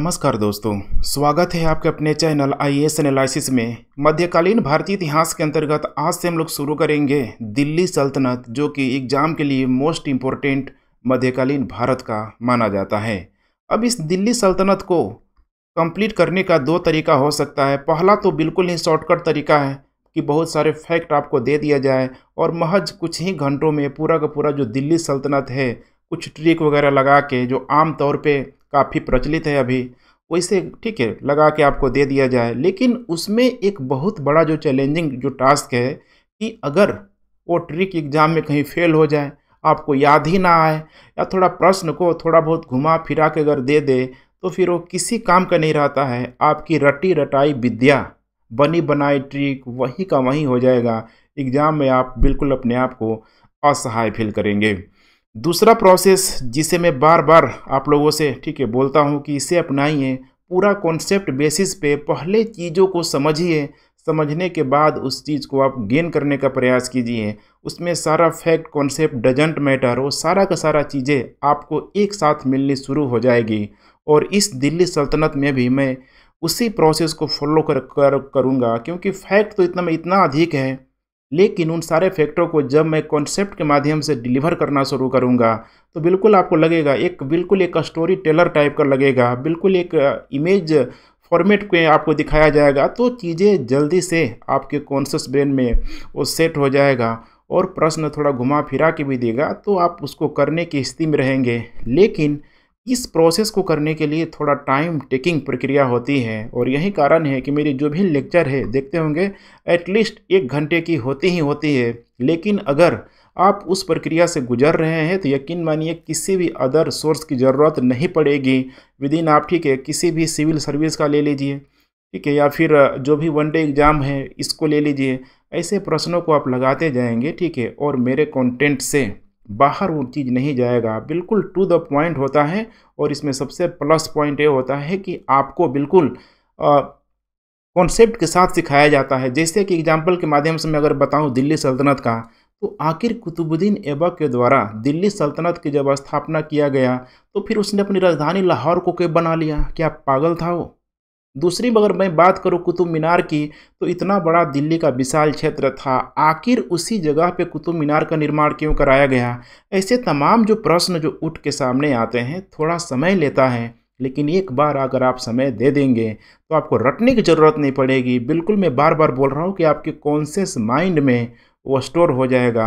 नमस्कार दोस्तों स्वागत है आपके अपने चैनल आई एस एनालिसिस में मध्यकालीन भारतीय इतिहास के अंतर्गत आज से हम लोग शुरू करेंगे दिल्ली सल्तनत जो कि एग्जाम के लिए मोस्ट इम्पोर्टेंट मध्यकालीन भारत का माना जाता है अब इस दिल्ली सल्तनत को कंप्लीट करने का दो तरीका हो सकता है पहला तो बिल्कुल ही शॉर्टकट तरीका है कि बहुत सारे फैक्ट आपको दे दिया जाए और महज कुछ ही घंटों में पूरा का पूरा जो दिल्ली सल्तनत है कुछ ट्रिक वगैरह लगा के जो आम तौर पर काफ़ी प्रचलित है अभी वैसे ठीक है लगा के आपको दे दिया जाए लेकिन उसमें एक बहुत बड़ा जो चैलेंजिंग जो टास्क है कि अगर वो ट्रिक एग्ज़ाम में कहीं फेल हो जाए आपको याद ही ना आए या थोड़ा प्रश्न को थोड़ा बहुत घुमा फिरा के अगर दे दे तो फिर वो किसी काम का नहीं रहता है आपकी रटी रटाई विद्या बनी बनाई ट्रिक वहीं का वहीं हो जाएगा एग्ज़ाम में आप बिल्कुल अपने आप को असहाय फील करेंगे दूसरा प्रोसेस जिसे मैं बार बार आप लोगों से ठीक है बोलता हूँ कि इसे अपनाइए पूरा कॉन्सेप्ट बेसिस पे पहले चीज़ों को समझिए समझने के बाद उस चीज़ को आप गेन करने का प्रयास कीजिए उसमें सारा फैक्ट कॉन्सेप्ट डजेंट मैटर वो सारा का सारा चीज़ें आपको एक साथ मिलनी शुरू हो जाएगी और इस दिल्ली सल्तनत में भी मैं उसी प्रोसेस को फॉलो कर कर करूँगा क्योंकि फैक्ट तो इतना में इतना अधिक है लेकिन उन सारे फैक्टरों को जब मैं कॉन्सेप्ट के माध्यम से डिलीवर करना शुरू करूँगा तो बिल्कुल आपको लगेगा एक बिल्कुल एक स्टोरी टेलर टाइप का लगेगा बिल्कुल एक इमेज फॉर्मेट को आपको दिखाया जाएगा तो चीज़ें जल्दी से आपके कॉन्शस ब्रेन में वो सेट हो जाएगा और प्रश्न थोड़ा घुमा फिरा के भी देगा तो आप उसको करने की स्थिति में रहेंगे लेकिन इस प्रोसेस को करने के लिए थोड़ा टाइम टेकिंग प्रक्रिया होती है और यही कारण है कि मेरी जो भी लेक्चर है देखते होंगे एटलीस्ट एक घंटे की होती ही होती है लेकिन अगर आप उस प्रक्रिया से गुजर रहे हैं तो यकीन मानिए किसी भी अदर सोर्स की ज़रूरत नहीं पड़ेगी विद इन आप ठीक है किसी भी सिविल सर्विस का ले लीजिए ठीक है या फिर जो भी वन डे एग्ज़ाम है इसको ले लीजिए ऐसे प्रश्नों को आप लगाते जाएंगे ठीक है और मेरे कंटेंट से बाहर वो चीज़ नहीं जाएगा बिल्कुल टू द पॉइंट होता है और इसमें सबसे प्लस पॉइंट ये होता है कि आपको बिल्कुल कॉन्सेप्ट के साथ सिखाया जाता है जैसे कि एग्जाम्पल के माध्यम से मैं अगर बताऊँ दिल्ली सल्तनत का तो आखिर कुतुबुद्दीन ऐबक के द्वारा दिल्ली सल्तनत की जब स्थापना किया गया तो फिर उसने अपनी राजधानी लाहौर को के बना लिया क्या पागल था वो दूसरी अगर मैं बात करूँ कुतुब मीनार की तो इतना बड़ा दिल्ली का विशाल क्षेत्र था आखिर उसी जगह पे कुतुब मीनार का निर्माण क्यों कराया गया ऐसे तमाम जो प्रश्न जो उठ के सामने आते हैं थोड़ा समय लेता है लेकिन एक बार अगर आप समय दे देंगे तो आपको रटने की ज़रूरत नहीं पड़ेगी बिल्कुल मैं बार बार बोल रहा हूँ कि आपके कॉन्शियस माइंड में वो स्टोर हो जाएगा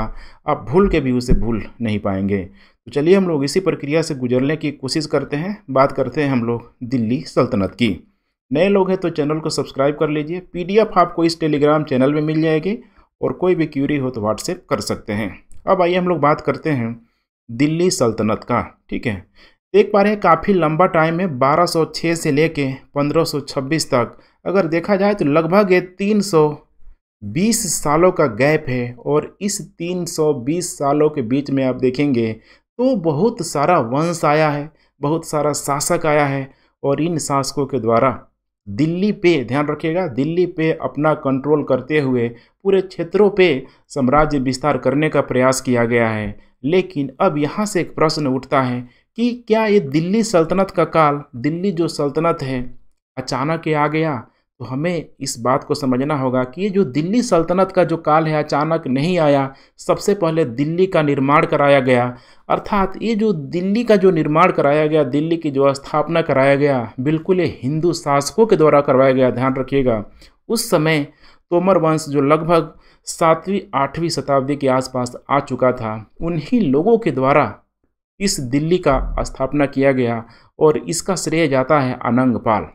आप भूल के भी उसे भूल नहीं पाएंगे तो चलिए हम लोग इसी प्रक्रिया से गुजरने की कोशिश करते हैं बात करते हैं हम लोग दिल्ली सल्तनत की नए लोग हैं तो चैनल को सब्सक्राइब कर लीजिए पीडीएफ आपको इस टेलीग्राम चैनल में मिल जाएगी और कोई भी क्यूरी हो तो व्हाट्सएप कर सकते हैं अब आइए हम लोग बात करते हैं दिल्ली सल्तनत का ठीक है देख पा रहे हैं काफ़ी लंबा टाइम है 1206 से लेके 1526 तक अगर देखा जाए तो लगभग ये 320 सालों का गैप है और इस 320 सालों के बीच में आप देखेंगे तो बहुत सारा वंश आया है बहुत सारा शासक आया है और इन शासकों के द्वारा दिल्ली पे ध्यान रखिएगा दिल्ली पे अपना कंट्रोल करते हुए पूरे क्षेत्रों पे साम्राज्य विस्तार करने का प्रयास किया गया है लेकिन अब यहाँ से एक प्रश्न उठता है कि क्या ये दिल्ली सल्तनत का काल दिल्ली जो सल्तनत है अचानक आ गया तो हमें इस बात को समझना होगा कि ये जो दिल्ली सल्तनत का जो काल है अचानक नहीं आया सबसे पहले दिल्ली का निर्माण कराया गया अर्थात ये जो दिल्ली का जो निर्माण कराया गया दिल्ली की जो स्थापना कराया गया बिल्कुल ये हिंदू शासकों के द्वारा करवाया गया ध्यान रखिएगा उस समय तोमर वंश जो लगभग सातवीं आठवीं शताब्दी के आसपास आ चुका था उन्हीं लोगों के द्वारा इस दिल्ली का स्थापना किया गया और इसका श्रेय जाता है अनंगपाल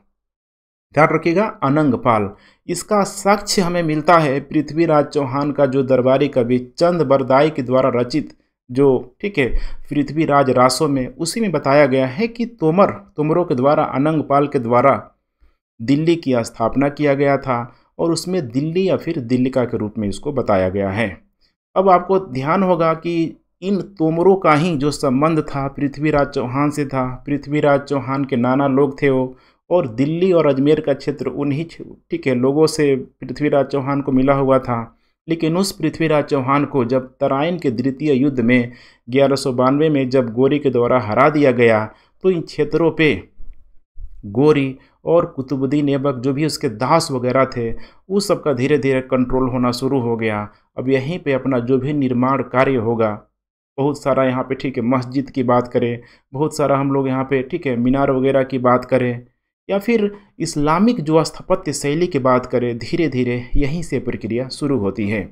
ध्यान रखिएगा अनंगपाल इसका साक्ष्य हमें मिलता है पृथ्वीराज चौहान का जो दरबारी कवि चंद बरदाई के द्वारा रचित जो ठीक है पृथ्वीराज रासो में उसी में बताया गया है कि तोमर तोमरों के द्वारा अनंगपाल के द्वारा दिल्ली की स्थापना किया गया था और उसमें दिल्ली या फिर दिल्लिका के रूप में इसको बताया गया है अब आपको ध्यान होगा कि इन तोमरों का ही जो संबंध था पृथ्वीराज चौहान से था पृथ्वीराज चौहान के नाना लोग थे वो और दिल्ली और अजमेर का क्षेत्र उन्हीं ठीक है लोगों से पृथ्वीराज चौहान को मिला हुआ था लेकिन उस पृथ्वीराज चौहान को जब तराइन के द्वितीय युद्ध में ग्यारह में जब गोरी के द्वारा हरा दिया गया तो इन क्षेत्रों पे गोरी और कुतुबुद्दीन एबक जो भी उसके दास वगैरह थे उस सब का धीरे धीरे कंट्रोल होना शुरू हो गया अब यहीं पे अपना जो भी निर्माण कार्य होगा बहुत सारा यहाँ पे ठीक है मस्जिद की बात करें बहुत सारा हम लोग यहाँ पे ठीक है मीनार वगैरह की बात करें या फिर इस्लामिक जो स्थापत्य शैली की बात करें धीरे धीरे यहीं से प्रक्रिया शुरू होती है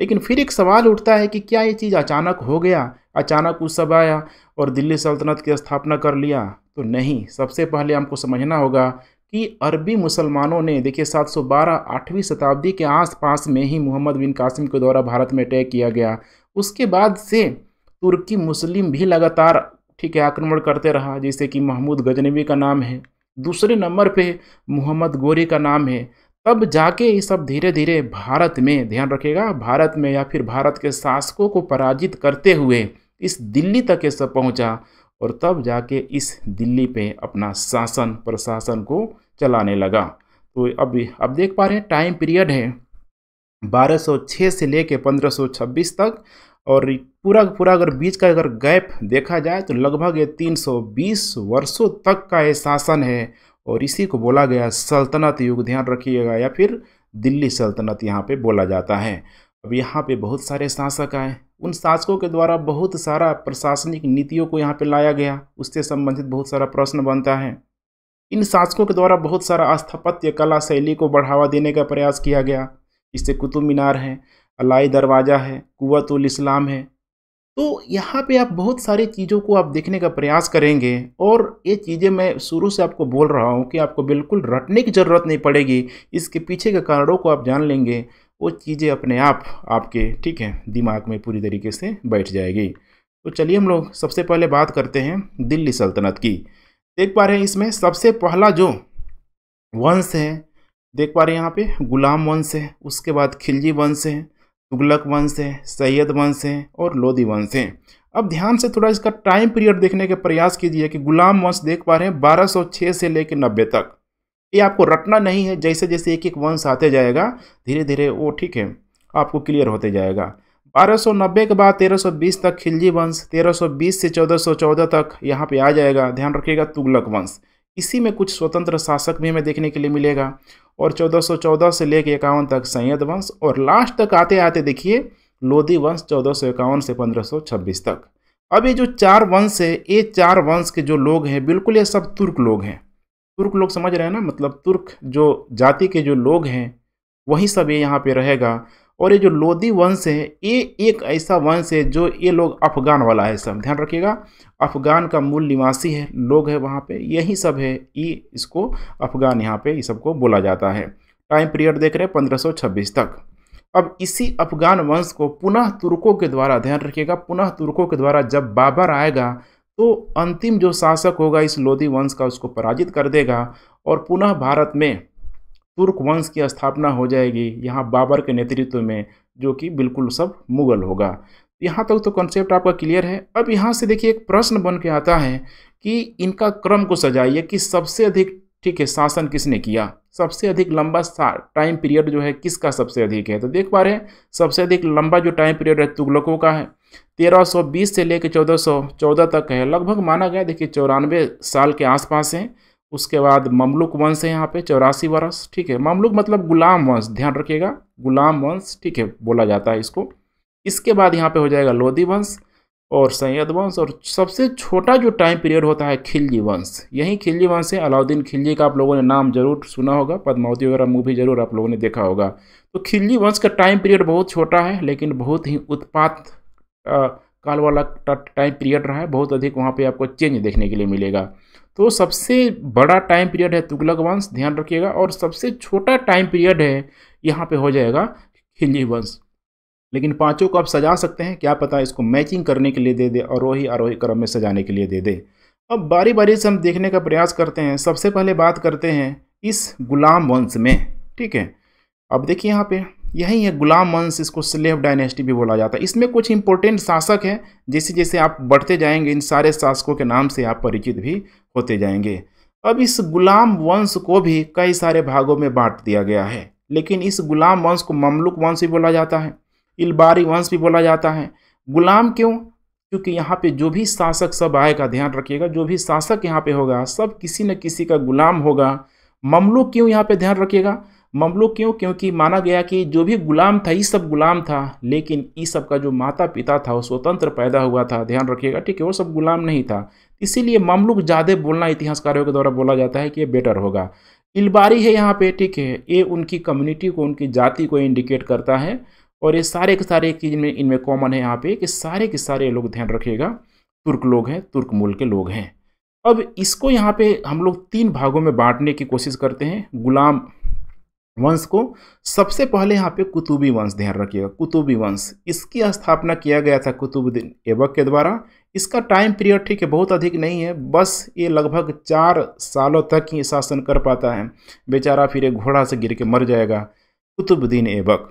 लेकिन फिर एक सवाल उठता है कि क्या ये चीज़ अचानक हो गया अचानक उस सब आया और दिल्ली सल्तनत की स्थापना कर लिया तो नहीं सबसे पहले हमको समझना होगा कि अरबी मुसलमानों ने देखिए 712 आठवीं शताब्दी के आसपास में ही मोहम्मद बिन कासिम के द्वारा भारत में अटैक किया गया उसके बाद से तुर्की मुस्लिम भी लगातार ठीक है आक्रमण करते रहा जैसे कि महमूद गजनबी का नाम है दूसरे नंबर पे मोहम्मद गोरी का नाम है तब जाके ये सब धीरे धीरे भारत में ध्यान रखेगा भारत में या फिर भारत के शासकों को पराजित करते हुए इस दिल्ली तक ये सब पहुँचा और तब जाके इस दिल्ली पे अपना शासन प्रशासन को चलाने लगा तो अब अब देख पा रहे हैं टाइम पीरियड है 1206 से लेके 1526 तक और पूरा पूरा अगर बीच का अगर गैप देखा जाए तो लगभग ये 320 वर्षों तक का ये शासन है और इसी को बोला गया सल्तनत युग ध्यान रखिएगा या फिर दिल्ली सल्तनत यहाँ पे बोला जाता है अब यहाँ पे बहुत सारे शासक आए उन शासकों के द्वारा बहुत सारा प्रशासनिक नीतियों को यहाँ पे लाया गया उससे संबंधित बहुत सारा प्रश्न बनता है इन शासकों के द्वारा बहुत सारा स्थापत्य कला शैली को बढ़ावा देने का प्रयास किया गया इससे कुतुब मीनार है अलाई दरवाज़ा है कुतुल इस्लाम है तो यहाँ पे आप बहुत सारी चीज़ों को आप देखने का प्रयास करेंगे और ये चीज़ें मैं शुरू से आपको बोल रहा हूँ कि आपको बिल्कुल रटने की ज़रूरत नहीं पड़ेगी इसके पीछे के कारणों को आप जान लेंगे वो चीज़ें अपने आप आपके ठीक है दिमाग में पूरी तरीके से बैठ जाएगी तो चलिए हम लोग सबसे पहले बात करते हैं दिल्ली सल्तनत की देख पा रहे हैं इसमें सबसे पहला जो वंश है देख पा रहे हैं यहाँ पे गुलाम वंश है उसके बाद खिलजी वंश है तुगलक वंश हैं सैयद वंश हैं और लोधी वंश हैं अब ध्यान से थोड़ा इसका टाइम पीरियड देखने के प्रयास कीजिए कि गुलाम वंश देख पा रहे हैं बारह से लेकर नब्बे तक ये आपको रटना नहीं है जैसे जैसे एक एक वंश आते जाएगा धीरे धीरे वो ठीक है आपको क्लियर होते जाएगा 1290 के बाद 1320 तक खिलजी वंश 1320 से 1414 तक यहाँ पे आ जाएगा ध्यान रखिएगा तुगलक वंश इसी में कुछ स्वतंत्र शासक भी हमें देखने के लिए मिलेगा और 1414 से लेकर इक्यावन तक सैयद वंश और लास्ट तक आते आते देखिए लोधी वंश चौदह से पंद्रह तक अब ये जो चार वंश है ये चार वंश के जो लोग हैं बिल्कुल ये सब तुर्क लोग हैं तुर्क लोग समझ रहे हैं ना मतलब तुर्क जो जाति के जो लोग हैं वही सब ये यहाँ पे रहेगा और ये जो लोधी वंश है ये एक ऐसा वंश है जो ये लोग अफगान वाला है सब ध्यान रखिएगा अफगान का मूल निवासी है लोग है वहाँ पे यही सब है ये इसको अफगान यहाँ पे ये सबको बोला जाता है टाइम पीरियड देख रहे हैं 1526 तक अब इसी अफगान वंश को पुनः तुर्कों के द्वारा ध्यान रखिएगा पुनः तुर्कों के द्वारा जब बाबर आएगा तो अंतिम जो शासक होगा इस लोधी वंश का उसको पराजित कर देगा और पुनः भारत में तुर्क वंश की स्थापना हो जाएगी यहाँ बाबर के नेतृत्व में जो कि बिल्कुल सब मुगल होगा यहाँ तक तो कॉन्सेप्ट आपका क्लियर है अब यहाँ से देखिए एक प्रश्न बन के आता है कि इनका क्रम को सजाइए कि सबसे अधिक ठीक है शासन किसने किया सबसे अधिक लंबा टाइम पीरियड जो है किसका सबसे अधिक है तो देख पा रहे हैं सबसे अधिक लंबा जो टाइम पीरियड है तुगलकों का है 1320 से लेकर 1414 तक है लगभग माना गया देखिए चौरानवे साल के आसपास है उसके बाद ममलुक वंश है यहाँ पे चौरासी वर्ष ठीक है ममलुक मतलब गुलाम वंश ध्यान रखिएगा गुलाम वंश ठीक है बोला जाता है इसको इसके बाद यहाँ पे हो जाएगा लोधी वंश और सैयद वंश और सबसे छोटा जो टाइम पीरियड होता है खिलजी वंश यही खिलजी वंश है अलाउद्दीन खिलजी का आप लोगों ने नाम जरूर सुना होगा पद्मावती वगैरह मूवी जरूर आप लोगों ने देखा होगा तो खिलजी वंश का टाइम पीरियड बहुत छोटा है लेकिन बहुत ही उत्पात काल वाला टाइम पीरियड रहा है बहुत अधिक वहाँ पर आपको चेंज देखने के लिए मिलेगा तो सबसे बड़ा टाइम पीरियड है तुगलक वंश ध्यान रखिएगा और सबसे छोटा टाइम पीरियड है यहाँ पे हो जाएगा खिलजी वंश लेकिन पांचों को आप सजा सकते हैं क्या पता इसको मैचिंग करने के लिए दे दे आरोही आरोही क्रम में सजाने के लिए दे दे अब बारी बारी से हम देखने का प्रयास करते हैं सबसे पहले बात करते हैं इस गुलाम वंश में ठीक है अब देखिए यहाँ पे यही है गुलाम वंश इसको स्लेव डायनेस्टी भी बोला जाता है इसमें कुछ इंपॉर्टेंट शासक हैं जैसे जैसे आप बढ़ते जाएंगे इन सारे शासकों के नाम से आप परिचित भी होते जाएंगे अब इस गुलाम वंश को भी कई सारे भागों में बांट दिया गया है लेकिन इस गुलाम वंश को ममलुक वंश भी बोला जाता है इलबारी वंश भी बोला जाता है गुलाम क्यों क्योंकि यहाँ पे जो भी शासक सब आएगा ध्यान रखिएगा जो भी शासक यहाँ पे होगा सब किसी न किसी का गुलाम होगा ममलुक क्यों यहाँ पे ध्यान रखिएगा ममलूक क्यों क्योंकि माना गया कि जो भी गुलाम था ये सब गुलाम था लेकिन ये सब का जो माता पिता था वो स्वतंत्र पैदा हुआ था ध्यान रखिएगा ठीक है वो सब गुलाम नहीं था इसीलिए ममलुक ज़्यादा बोलना इतिहासकारों के द्वारा बोला जाता है कि ये बेटर होगा इलबारी है यहाँ पे ठीक है ये उनकी कम्युनिटी को उनकी जाति को इंडिकेट करता है और ये सारे के सारे चीज़ में इनमें कॉमन है यहाँ पे कि सारे के सारे लोग ध्यान रखिएगा तुर्क लोग हैं तुर्क मूल के लोग हैं अब इसको यहाँ पे हम लोग तीन भागों में बांटने की कोशिश करते हैं गुलाम वंश को सबसे पहले यहाँ पे कुतुबी वंश ध्यान रखिएगा कुतुबी वंश इसकी स्थापना किया गया था कुतुबुद्दीन ऐबक के द्वारा इसका टाइम पीरियड ठीक है बहुत अधिक नहीं है बस ये लगभग चार सालों तक ही शासन कर पाता है बेचारा फिर एक घोड़ा से गिर के मर जाएगा कुतुबुद्दीन ऐबक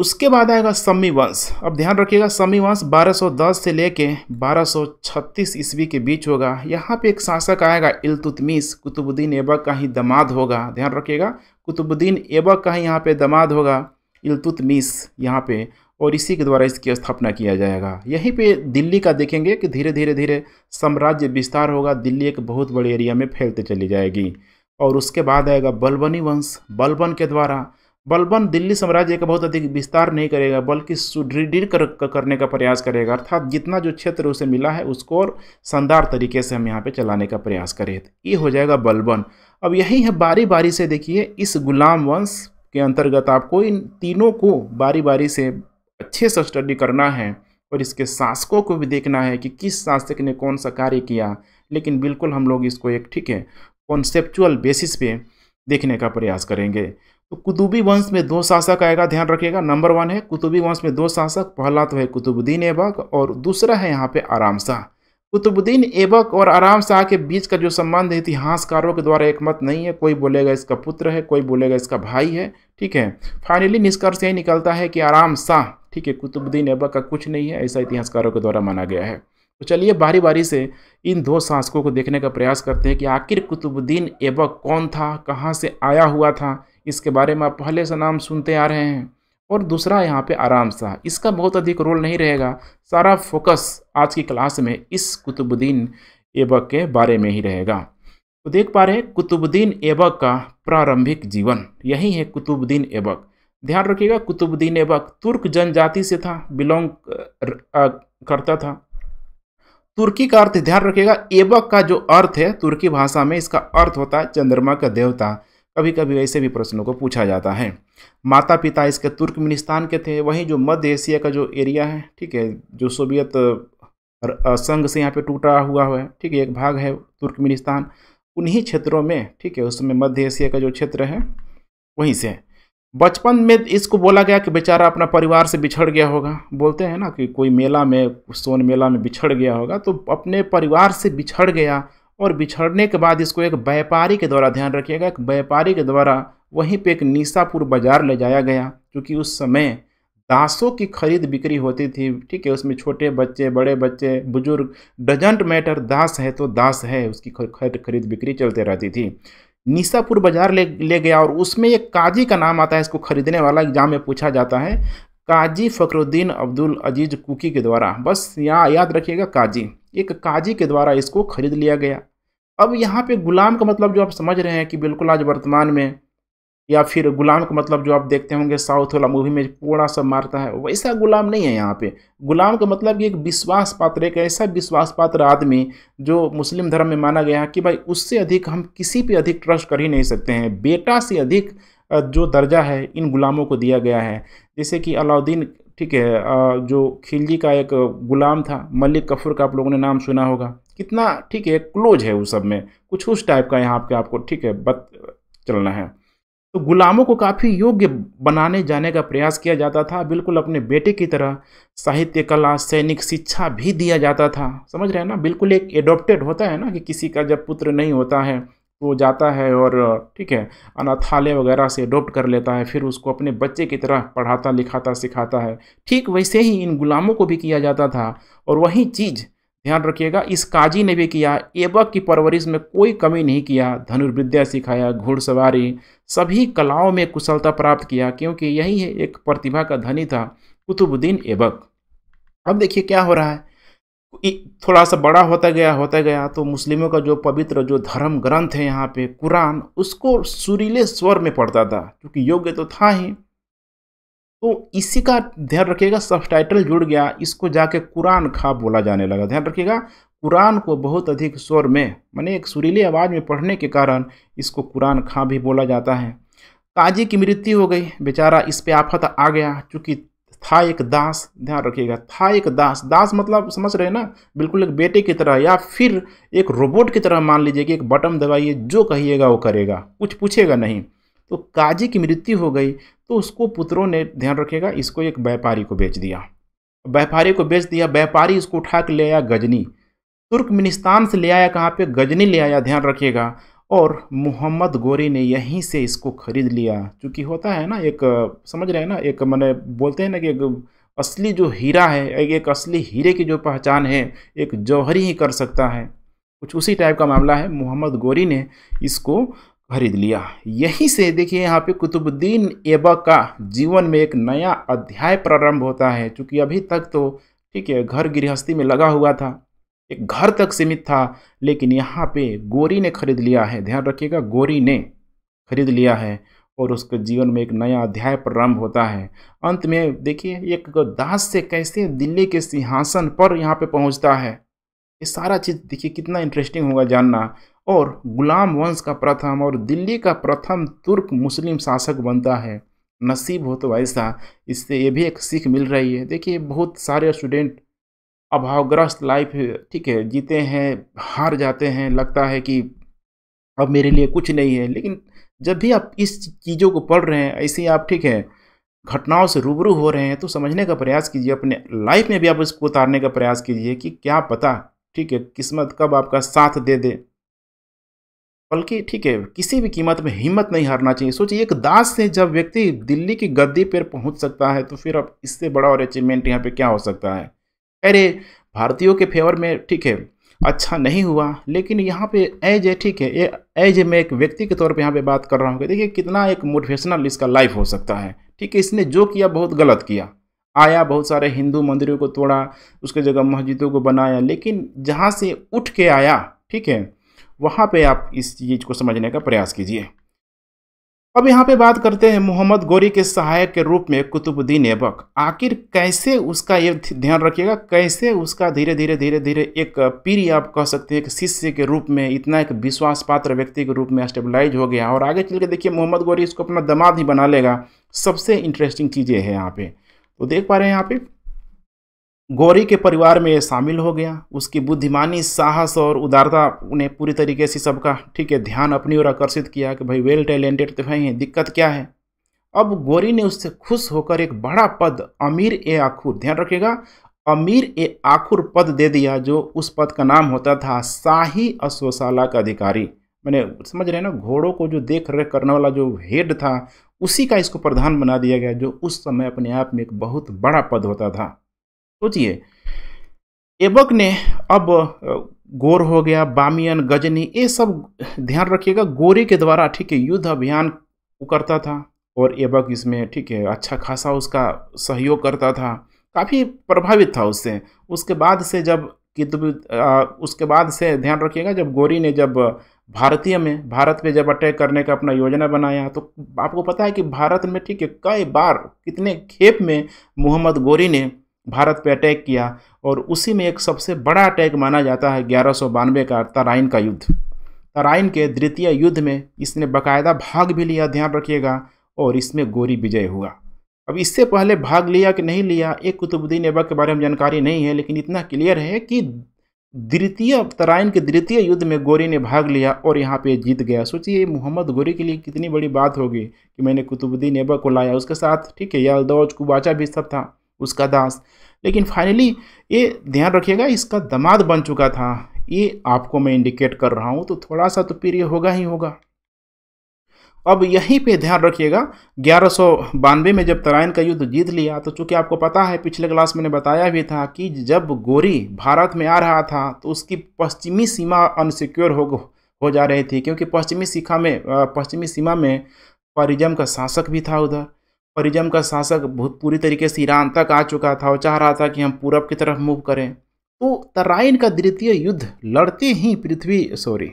उसके बाद आएगा सम्मी वंश अब ध्यान रखिएगा सम्मी वंश 1210 से लेके 1236 ईस्वी के बीच होगा यहाँ पे एक शासक आएगा इल्तुतमिस कुतुबुद्दीन ऐबक का ही दमाद होगा ध्यान रखिएगा कुतुबुद्दीन एबक का ही यहाँ पे दमाद होगा इल्तुतमीस यहाँ पे और इसी के द्वारा इसकी स्थापना किया जाएगा यहीं पे दिल्ली का देखेंगे कि धीरे धीरे धीरे साम्राज्य विस्तार होगा दिल्ली एक बहुत बड़े एरिया में फैलते चली जाएगी और उसके बाद आएगा बलबनी वंश बलबन के द्वारा बलबन दिल्ली साम्राज्य का बहुत अधिक विस्तार नहीं करेगा बल्कि सुदृढ़ कर, करने का प्रयास करेगा अर्थात जितना जो क्षेत्र उसे मिला है उसको और शानदार तरीके से हम यहाँ पर चलाने का प्रयास करें ये हो जाएगा बलबन अब यही है बारी बारी से देखिए इस गुलाम वंश के अंतर्गत आपको इन तीनों को बारी बारी से अच्छे से स्टडी करना है और इसके शासकों को भी देखना है कि किस शासक ने कौन सा कार्य किया लेकिन बिल्कुल हम लोग इसको एक ठीक है कॉन्सेप्चुअल बेसिस पे देखने का प्रयास करेंगे तो कुतुबी वंश में दो शासक आएगा ध्यान रखिएगा नंबर वन है कुतुबी वंश में दो शासक पहला तो है कुतुबुद्दीन ऐबक और दूसरा है यहाँ पे आराम शाह कुतुबुद्दीन ऐबक और आराम शाह के बीच का जो संबंध इतिहासकारों के द्वारा एकमत नहीं है कोई बोलेगा इसका पुत्र है कोई बोलेगा इसका भाई है ठीक है फाइनली निष्कर्ष यही निकलता है कि आराम शाह ठीक है कुतुबुद्दीन ऐबक का कुछ नहीं है ऐसा इतिहासकारों के द्वारा माना गया है तो चलिए बारी बारी से इन दो शासकों को देखने का प्रयास करते हैं कि आखिर कुतुबुद्दीन ऐबक कौन था कहाँ से आया हुआ था इसके बारे में आप पहले से नाम सुनते आ रहे हैं और दूसरा यहाँ पे आराम शाह इसका बहुत अधिक रोल नहीं रहेगा सारा फोकस आज की क्लास में इस कुतुबुद्दीन ऐबक के बारे में ही रहेगा तो देख पा रहे हैं कुतुबुद्दीन ऐबक का प्रारंभिक जीवन यही है कुतुबुद्दीन ऐबक ध्यान रखिएगा कुतुबुद्दीन ऐबक तुर्क जनजाति से था बिलोंग करता था तुर्की का अर्थ ध्यान रखिएगा ऐबक का जो अर्थ है तुर्की भाषा में इसका अर्थ होता है चंद्रमा का देवता कभी कभी ऐसे भी प्रश्नों को पूछा जाता है माता पिता इसके तुर्कमिनिस्तान के थे वहीं जो मध्य एशिया का जो एरिया है ठीक है जो सोवियत संघ से यहाँ पे टूटा हुआ है ठीक है एक भाग है तुर्कमिनिस्तान उन्हीं क्षेत्रों में ठीक है उसमें मध्य एशिया का जो क्षेत्र है वहीं से बचपन में इसको बोला गया कि बेचारा अपना परिवार से बिछड़ गया होगा बोलते हैं ना कि कोई मेला में सोन मेला में बिछड़ गया होगा तो अपने परिवार से बिछड़ गया और बिछड़ने के बाद इसको एक व्यापारी के द्वारा ध्यान रखिएगा एक व्यापारी के द्वारा वहीं पे एक नीसापुर बाजार ले जाया गया क्योंकि उस समय दासों की खरीद बिक्री होती थी ठीक है उसमें छोटे बच्चे बड़े बच्चे बुजुर्ग डजेंट मैटर दास है तो दास है उसकी खरीद बिक्री चलते रहती थी निसापुर बाजार ले ले गया और उसमें एक काजी का नाम आता है इसको खरीदने वाला एग्जाम में पूछा जाता है काजी फ़करुद्दीन अब्दुल अजीज कुकी के द्वारा बस यहाँ याद रखिएगा काजी एक काजी के द्वारा इसको खरीद लिया गया अब यहाँ पे गुलाम का मतलब जो आप समझ रहे हैं कि बिल्कुल आज वर्तमान में या फिर गुलाम का मतलब जो आप देखते होंगे साउथ वाला मूवी में कोड़ा सब मारता है वैसा गुलाम नहीं है यहाँ पे गुलाम का मतलब कि एक विश्वास पात्र एक ऐसा विश्वास पात्र आदमी जो मुस्लिम धर्म में माना गया है कि भाई उससे अधिक हम किसी पे अधिक ट्रस्ट कर ही नहीं सकते हैं बेटा से अधिक जो दर्जा है इन गुलामों को दिया गया है जैसे कि अलाउद्दीन ठीक है जो खिलजी का एक गुलाम था मलिक कफूर का आप लोगों ने नाम सुना होगा कितना ठीक है क्लोज है उस सब में कुछ उस टाइप का यहाँ आपके आपको ठीक है बत चलना है तो गुलामों को काफ़ी योग्य बनाने जाने का प्रयास किया जाता था बिल्कुल अपने बेटे की तरह साहित्य कला सैनिक शिक्षा भी दिया जाता था समझ रहे हैं ना बिल्कुल एक एडोप्टेड होता है ना कि किसी का जब पुत्र नहीं होता है तो वो जाता है और ठीक है अनाथालय वगैरह से एडोप्ट कर लेता है फिर उसको अपने बच्चे की तरह पढ़ाता लिखाता सिखाता है ठीक वैसे ही इन गुलामों को भी किया जाता था और वही चीज़ ध्यान रखिएगा इस काजी ने भी किया एबक की परवरिश में कोई कमी नहीं किया धनुर्विद्या सिखाया घोड़सवारी सभी कलाओं में कुशलता प्राप्त किया क्योंकि यही है एक प्रतिभा का धनी था कुतुबुद्दीन एबक अब देखिए क्या हो रहा है थोड़ा सा बड़ा होता गया होता गया तो मुस्लिमों का जो पवित्र जो धर्म ग्रंथ है यहाँ पे कुरान उसको सुरीले स्वर में पढ़ता था क्योंकि योग्य तो था ही तो इसी का ध्यान रखिएगा सब टाइटल जुड़ गया इसको जाके कुरान खा बोला जाने लगा ध्यान रखिएगा कुरान को बहुत अधिक शोर में मैंने एक सुरीली आवाज़ में पढ़ने के कारण इसको कुरान खा भी बोला जाता है काजी की मृत्यु हो गई बेचारा इस पे आफत आ गया चूँकि था एक दास ध्यान रखिएगा था एक दास दास मतलब समझ रहे हैं ना बिल्कुल एक बेटे की तरह या फिर एक रोबोट की तरह मान लीजिए कि एक बटन दबाइए जो कहिएगा वो करेगा कुछ पूछेगा नहीं तो काजी की मृत्यु हो गई तो उसको पुत्रों ने ध्यान रखेगा इसको एक व्यापारी को बेच दिया व्यापारी को बेच दिया व्यापारी इसको उठा के ले आया गजनी तुर्कमिनिस्तान से ले आया कहाँ पे गजनी ले आया ध्यान रखिएगा और मोहम्मद गोरी ने यहीं से इसको खरीद लिया क्योंकि होता है ना एक समझ रहे हैं ना एक मैंने बोलते हैं ना कि असली जो हीरा है एक असली हीरे की जो पहचान है एक जौहरी ही कर सकता है कुछ उसी टाइप का मामला है मोहम्मद गोरी ने इसको खरीद लिया यहीं से देखिए यहाँ पे कुतुबुद्दीन एबक का जीवन में एक नया अध्याय प्रारंभ होता है क्योंकि अभी तक तो ठीक है घर गृहस्थी में लगा हुआ था एक घर तक सीमित था लेकिन यहाँ पे गोरी ने खरीद लिया है ध्यान रखिएगा गोरी ने खरीद लिया है और उसके जीवन में एक नया अध्याय प्रारंभ होता है अंत में देखिए एक दास से कैसे दिल्ली के सिंहासन पर यहाँ पे पहुँचता है ये सारा चीज़ देखिए कितना इंटरेस्टिंग होगा जानना और गुलाम वंश का प्रथम और दिल्ली का प्रथम तुर्क मुस्लिम शासक बनता है नसीब हो तो ऐसा इससे ये भी एक सीख मिल रही है देखिए बहुत सारे स्टूडेंट अभावग्रस्त लाइफ ठीक है जीते हैं हार जाते हैं लगता है कि अब मेरे लिए कुछ नहीं है लेकिन जब भी आप इस चीज़ों को पढ़ रहे हैं ऐसे आप ठीक है घटनाओं से रूबरू हो रहे हैं तो समझने का प्रयास कीजिए अपने लाइफ में भी आप इसको उतारने का प्रयास कीजिए कि क्या पता ठीक है किस्मत कब आपका साथ दे दे बल्कि ठीक है किसी भी कीमत में हिम्मत नहीं हारना चाहिए सोचिए एक दास से जब व्यक्ति दिल्ली की गद्दी पर पहुंच सकता है तो फिर अब इससे बड़ा और अचीवमेंट यहाँ पे क्या हो सकता है अरे भारतीयों के फेवर में ठीक है अच्छा नहीं हुआ लेकिन यहाँ पे एज ए ठीक है ये एज ए मैं एक व्यक्ति के तौर पे यहाँ पे बात कर रहा हूँ देखिए कितना एक मोटिवेशनल इसका लाइफ हो सकता है ठीक है इसने जो किया बहुत गलत किया आया बहुत सारे हिंदू मंदिरों को तोड़ा उसके जगह मस्जिदों को बनाया लेकिन जहाँ से उठ के आया ठीक है वहाँ पे आप इस चीज़ को समझने का प्रयास कीजिए अब यहाँ पे बात करते हैं मोहम्मद गोरी के सहायक के रूप में कुतुबुद्दीन ऐबक आखिर कैसे उसका ये ध्यान रखिएगा कैसे उसका धीरे धीरे धीरे धीरे एक पीर आप कह सकते हैं एक शिष्य के रूप में इतना एक विश्वास पात्र व्यक्ति के रूप में स्टेबलाइज हो गया और आगे चल के देखिए मोहम्मद गोरी इसको अपना दमाद ही बना लेगा सबसे इंटरेस्टिंग चीज़ें हैं यहाँ पे तो देख पा रहे हैं यहाँ पे गौरी के परिवार में शामिल हो गया उसकी बुद्धिमानी साहस और उदारता उन्हें पूरी तरीके से सबका ठीक है ध्यान अपनी ओर आकर्षित किया कि भाई वेल टैलेंटेड तो भाई हैं दिक्कत क्या है अब गौरी ने उससे खुश होकर एक बड़ा पद अमीर ए आखुर ध्यान रखिएगा अमीर ए आखुर पद दे दिया जो उस पद का नाम होता था शाही अश्वशाला का अधिकारी मैंने समझ रहे हैं ना घोड़ों को जो देख रेख करने वाला जो हेड था उसी का इसको प्रधान बना दिया गया जो उस समय अपने आप में एक बहुत बड़ा पद होता था सोचिए एबक ने अब गोर हो गया बामियन गजनी ये सब ध्यान रखिएगा गोरे के द्वारा ठीक है युद्ध अभियान करता था और एबक इसमें ठीक है अच्छा खासा उसका सहयोग करता था काफ़ी प्रभावित था उससे उसके बाद से जब कितब उसके बाद से ध्यान रखिएगा जब गोरी ने जब भारतीय में भारत पे जब अटैक करने का अपना योजना बनाया तो आपको पता है कि भारत में ठीक है कई बार कितने खेप में मोहम्मद गोरी ने भारत पे अटैक किया और उसी में एक सबसे बड़ा अटैक माना जाता है ग्यारह का तराइन का युद्ध तराइन के द्वितीय युद्ध में इसने बकायदा भाग भी लिया ध्यान रखिएगा और इसमें गोरी विजय हुआ अब इससे पहले भाग लिया कि नहीं लिया एक कुतुबुद्दीन ऐबक के बारे में जानकारी नहीं है लेकिन इतना क्लियर है कि द्वितीय तराइन के द्वितीय युद्ध में गोरी ने भाग लिया और यहाँ पे जीत गया सोचिए मोहम्मद गोरी के लिए कितनी बड़ी बात होगी कि मैंने कुतुबुद्दीन ऐबक को लाया उसके साथ ठीक है यादौज कुबाचा भी सब था उसका दास लेकिन फाइनली ये ध्यान रखिएगा इसका दमाद बन चुका था ये आपको मैं इंडिकेट कर रहा हूँ तो थोड़ा सा तो प्रिय होगा ही होगा अब यहीं पे ध्यान रखिएगा ग्यारह में जब तराइन का युद्ध जीत लिया तो चूंकि आपको पता है पिछले क्लास मैंने बताया भी था कि जब गोरी भारत में आ रहा था तो उसकी पश्चिमी सीमा अनसिक्योर हो हो जा रही थी क्योंकि पश्चिमी सीखा में पश्चिमी सीमा में परिजम का शासक भी था उधर परिजम का शासक बहुत पूरी तरीके से ईरान तक आ चुका था और चाह रहा था कि हम पूरब की तरफ मूव करें तो तराइन का द्वितीय युद्ध लड़ते ही पृथ्वी सॉरी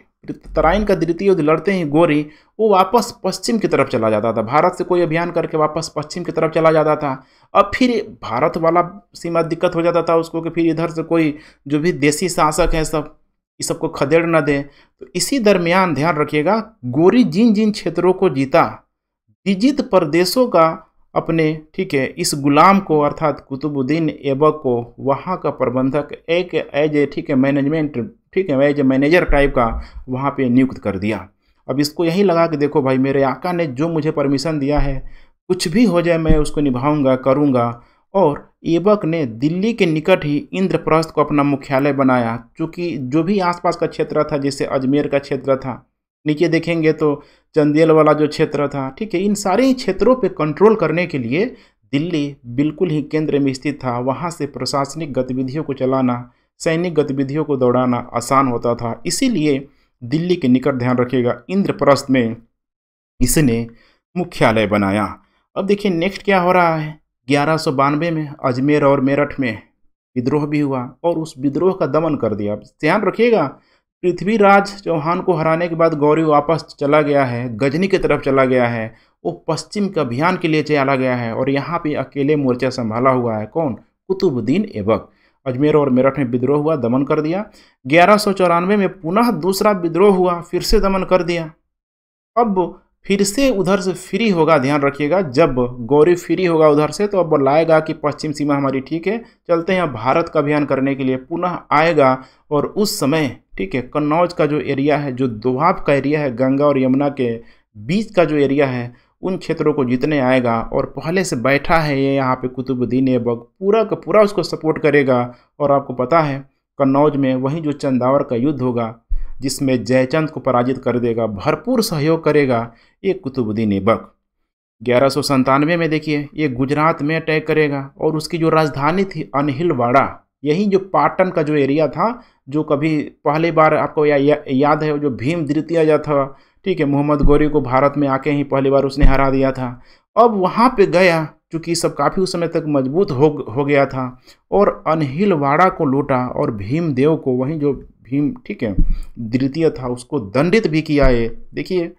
तराइन का द्वितीय युद्ध लड़ते ही गोरी वो वापस पश्चिम की तरफ चला जाता था भारत से कोई अभियान करके वापस पश्चिम की तरफ चला जाता था अब फिर भारत वाला सीमा दिक्कत हो जाता था उसको कि फिर इधर से कोई जो भी देसी शासक है सब इस सबको खदेड़ न दे तो इसी दरमियान ध्यान रखिएगा गोरी जिन जिन क्षेत्रों को जीता विजित प्रदेशों का अपने ठीक है इस गुलाम को अर्थात कुतुबुद्दीन ऐबक को वहाँ का प्रबंधक एक एज ए ठीक है मैनेजमेंट ठीक है एज ए मैनेजर टाइप का वहाँ पे नियुक्त कर दिया अब इसको यही लगा कि देखो भाई मेरे आका ने जो मुझे परमिशन दिया है कुछ भी हो जाए मैं उसको निभाऊंगा करूँगा और ऐबक ने दिल्ली के निकट ही इंद्रप्रस्थ को अपना मुख्यालय बनाया चूँकि जो भी आसपास का क्षेत्र था जैसे अजमेर का क्षेत्र था नीचे देखेंगे तो चंदेल वाला जो क्षेत्र था ठीक है इन सारे क्षेत्रों पर कंट्रोल करने के लिए दिल्ली बिल्कुल ही केंद्र में स्थित था वहाँ से प्रशासनिक गतिविधियों को चलाना सैनिक गतिविधियों को दौड़ाना आसान होता था इसीलिए दिल्ली के निकट ध्यान रखिएगा इंद्रप्रस्थ में इसने मुख्यालय बनाया अब देखिए नेक्स्ट क्या हो रहा है ग्यारह में अजमेर और मेरठ में विद्रोह भी हुआ और उस विद्रोह का दमन कर दिया ध्यान रखिएगा पृथ्वीराज चौहान को हराने के बाद गौरी वापस चला गया है गजनी की तरफ चला गया है वो पश्चिम के अभियान के लिए चला गया है और यहाँ पे अकेले मोर्चा संभाला हुआ है कौन कुतुबुद्दीन ऐबक अजमेर और मेरठ में विद्रोह हुआ दमन कर दिया ग्यारह में पुनः दूसरा विद्रोह हुआ फिर से दमन कर दिया अब फिर से उधर से फ्री होगा ध्यान रखिएगा जब गौरी फ्री होगा उधर से तो अब लाएगा कि पश्चिम सीमा हमारी ठीक है चलते हैं भारत का अभियान करने के लिए पुनः आएगा और उस समय ठीक है कन्नौज का जो एरिया है जो दोहाब का एरिया है गंगा और यमुना के बीच का जो एरिया है उन क्षेत्रों को जीतने आएगा और पहले से बैठा है ये यहाँ पे कुतुबुद्दीन ऐबक पूरा का पूरा उसको सपोर्ट करेगा और आपको पता है कन्नौज में वहीं जो चंदावर का युद्ध होगा जिसमें जयचंद को पराजित कर देगा भरपूर सहयोग करेगा ये कुतुबुद्दीन ऐबक ग्यारह में देखिए ये गुजरात में अटैक करेगा और उसकी जो राजधानी थी अनहिलवाड़ा यही जो पाटन का जो एरिया था जो कभी पहली बार आपको या, या, याद है जो भीम द्वितीय जो था ठीक है मोहम्मद गौरी को भारत में आके ही पहली बार उसने हरा दिया था अब वहाँ पे गया चूँकि सब काफ़ी उस समय तक मजबूत हो हो गया था और अनहिलवाड़ा को लूटा और भीमदेव को वहीं जो भीम ठीक है द्वितीय था उसको दंडित भी किया है देखिए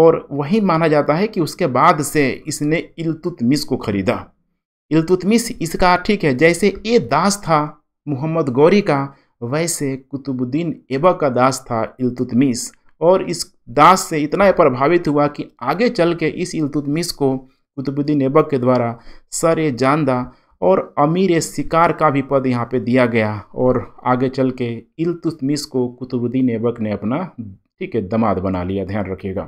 और वही माना जाता है कि उसके बाद से इसने इलतुतमिस को खरीदा इलतुतमिस इसका ठीक है जैसे ये दास था मोहम्मद गौरी का वैसे कुतुबुद्दीन ऐबक का दास था इलतुतमिस और इस दास से इतना प्रभावित हुआ कि आगे चल के इस इलतुतमिस को कुतुबुद्दीन एबक के द्वारा सर जानदा और अमीर शिकार का भी पद यहाँ पे दिया गया और आगे चल के इलतुतमिस को कुतुबुद्दीन एबक ने अपना ठीक है दमाद बना लिया ध्यान रखिएगा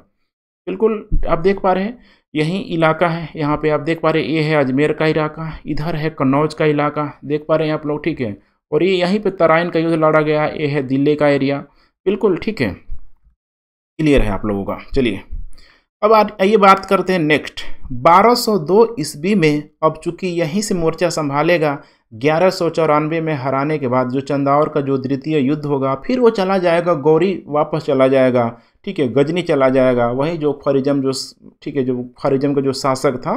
बिल्कुल आप देख पा रहे हैं यही इलाका है यहाँ पे आप देख पा रहे ये है अजमेर का इलाका इधर है कन्नौज का इलाका देख पा रहे हैं आप लोग ठीक है और ये यहीं पे तराइन का यूज़ लड़ा गया ये है दिल्ली का एरिया बिल्कुल ठीक है क्लियर है आप लोगों का चलिए अब आइए बात करते हैं नेक्स्ट 1202 ईस्वी में अब चूंकि यहीं से मोर्चा संभालेगा ग्यारह सौ में हराने के बाद जो चंदावर का जो द्वितीय युद्ध होगा फिर वो चला जाएगा गौरी वापस चला जाएगा ठीक है गजनी चला जाएगा वहीं जो खरिजम जो ठीक है जो खरिजम का जो शासक था